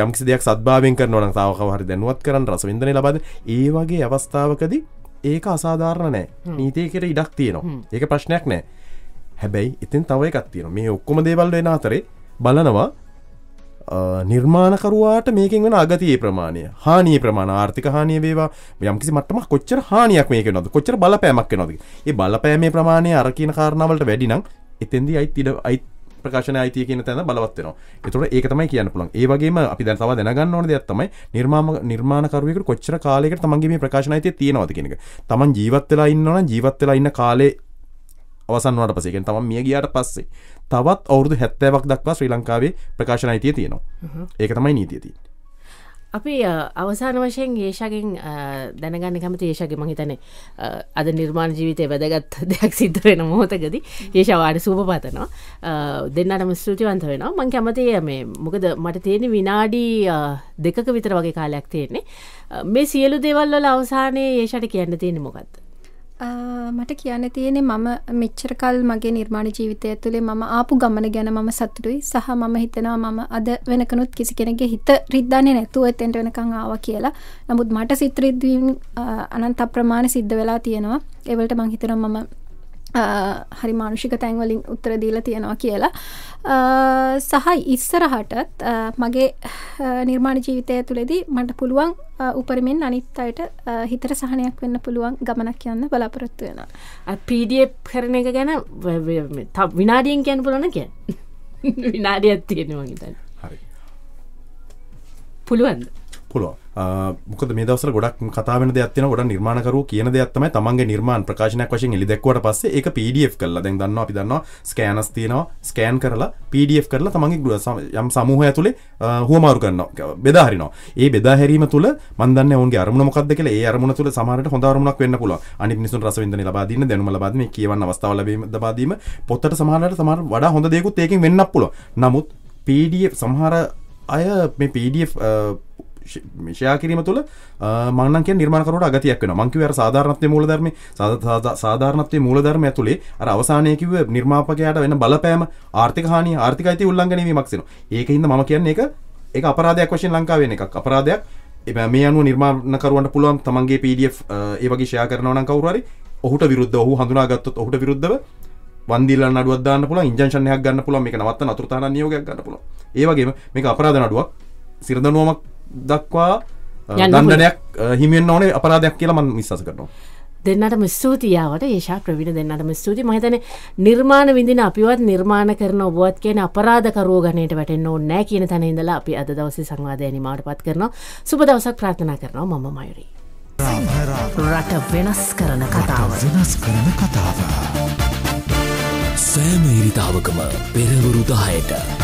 Speaker 3: යම්කිසි දෙයක් සත්භාවෙන් කරනවන සාවකවහරි දැනුවත් කරන්න රසවිදන ලබද ඒ වගේ අවස්ථාවකදී ඒක අසාධාරණ නෑ නීතය කෙර ඉඩක් තියෙනවා ඒක ප්‍රශ්නයක් නෑ හැබැයි ඉතින් තවයි එකත්තියෙන මේ ඔක්කොම දේවල් වෙන අතරේ බලනවා නිර්මාණකරවාට මේකින් වෙන අගතියේ ප්‍රමාණය හානිය ප්‍රමාණ ආර්ථික හානිය වේවා යම්කිසි මටම කොච්චර හානියක් මේක නොද කොච්චර බලපෑමක් නොද ඒ බලපෑමේ ප්‍රමාණය අරකින කාරණාවලට වැඩිනම් එතෙන්දී අයිත් ඉඩ අයිත් ප්‍රකාශන අයිතිය කියන තැන බලවත් වෙනවා. ඒතකොට ඒක තමයි කියන්න පුළුවන්. ඒ වගේම අපි දැන් තව දැනගන්න ඕන දෙයක් තමයි නිර්මාණ නිර්මාණකරුවෙකුට කොච්චර කාලයකට තමන්ගේ මේ ප්‍රකාශන අයිතිය තියෙනවද කියන එක. තමන් ජීවත් වෙලා ඉන්නවා නම් ජීවත් වෙලා ඉන්න කාලේ අවසන් වුණාට පස්සේ කියන්නේ තමන් මිය ගියාට පස්සේ තවත් අවුරුදු 70ක් දක්වා ශ්‍රී ලංකාවේ ප්‍රකාශන අයිතිය තියෙනවා. ඒක තමයි නීතිය තියෙන්නේ.
Speaker 1: අපි අවසාන වශයෙන් ඒෂගෙන් දැනගන්න කැමති ඒෂගේ මහිතනේ අද නිර්මාණ ජීවිතය වැදගත් දෙයක් සිද්ධ වෙන මොහොතකද ඒෂවාට සූප පතනවා දෙන්නටම ස්ෘතිවන්ත වෙනවා මං කැමති මේ මොකද මට තියෙන විනාඩි දෙකක විතර වගේ කාලයක් තියෙන්නේ මේ සියලු දෙවල්වල අවසානයේ ඒෂට කියන්න තියෙන මොකක්ද
Speaker 2: මට කියන්න තියෙනෙ මම මෙච්චරකල් මගේ නිර්මාණ ජීවිතය ඇතුළේ මම ආපු ගමන ගැන මම සතුටුයි සහ මම හිතනවා මම අද වෙනකනුත් කිසි කෙනගේ හිත රිද්ධන්නේ නැතුව එතෙන්ට වෙනකං ආව කියලා නමුත් මට සිත්‍රරිද්වීම් අනන්ත අප්‍රමාණ සිද්ධ වෙලා තියෙනවා එවලට මංහිතනවා මම හරි මානුෂික තැන්වලින් උත්තර දීලා තියෙනවා කියලා සහ ඉස්සරහටත් මගේ නිර්මාණ ජීවිතය තුළෙදී මට පුළුවන් උපරිමෙන් අනිත් අයට හිතර සහනයක් වෙන්න පුළුවන් ගමනක් යන්න බලාපොරොත්තු වෙනවා
Speaker 1: පීඩිය කරන එක ගැන විනාඩියෙන් කියන්න පුලන කිය විනාඩියත් තියෙනවා හිතන්න පුළුවන්
Speaker 3: පුළුවන් මොකද මේ දවසර ගොඩක් කතාාවෙන දෙයක්ත්න ගොඩ නිර්මාණකරු කියන දෙයක්ත්තමයි තමන්ගේ නිර්මාණ ප්‍රකාශනයක් වශයෙන් එලිදක්වට පස්සේ එක PDF කරලා දැන් දන්නවා අපි දන්නවා ස්කෑනස් තියෙනවා ස්කෑන් කරලා PDF කරලා තමන්ගේ ගුව යම් සමූහය තුළේ හුවමාරු කරනවා බෙදාහරිනවා ඒ බෙදාහැරීම තුළ මන්දන්න ඔන්ගේ අරමුණ මොකක්ද කියලා ඒ අරමුණ තුළ සමහරට හොඳ අරමුණක් වෙන්න පුළුවන් අනිත් මිනිසුන් රසවින්දනය ලබා දීන්න දැනුම ලබා දීම කියවන්න අවස්ථාව ලබා දීම පොතට සමහරට සමහර වඩා හොඳ දේකුත් ඒකෙන් වෙන්නත් පුළුවන් නමුත් PDF සමහර අය මේ PDF මිෂයා කිරීම තුළ මංක නිර්මාණකට අගතියක් වෙන මංකිවර සාධාරනත්ය මූලධර්ම සාධාරනත්ය මූලධර්ම ඇතුළේ අර අවසානයකිව නිර්මාපකයට වෙන බලපෑම ආර්ථික හානි ආර්ථිකයිති උල්ලංගනීමක්සින ඒකහිද ම කියන්නේ එක ඒ අපරාධයක් වශයෙන් ලංකාවෙන එකක් අපරාධයක් එබ මේ අනු නිර්මාණකරුවන්ට පුළුවන් තමන්ගේ පඩF ඒවගේ ෂයා කරනවන කවරරි ඔහුට විරුද්ධ ඔහු හඳුනාගත්තොත් ඔහුට විරුද්ධව වන්දිල නඩුවදන්න පුල ඉංජන්ෂනයක් ගන්න පුළ මේ නවත්ත අතුරතාන නියෝගයක් ගන්න පුළ ඒවගේ මේ අපරාධ නඩුවක් සිරදනුවමක් දක්වා දණ්ඩනයක් හිමියෙන් ඕනේ අපරාධයක් කියලා මම විශ්වාස කරනවා.
Speaker 1: දෙන්නටම ස්තුතියාවට ඒෂා ප්‍රවිණ දෙන්නටම ස්තුති මහිතන නිර්මාණ විඳින අපිවත් නිර්මාණ කරන ඔබවත් කියන අපරාධකරුව ගණයට වැටෙන්න ඕන නෑ කියන තැන ඉඳලා අපි අද දවසේ සංවාදය නිමාවට පත් කරනවා සුබ දවසක් ප්‍රාර්ථනා කරනවා මම මයුරි රට වෙනස් කරන කතාව වෙනස් කරන කතාව
Speaker 2: සෑම ඉරිතාවකම පෙරවරු දහයට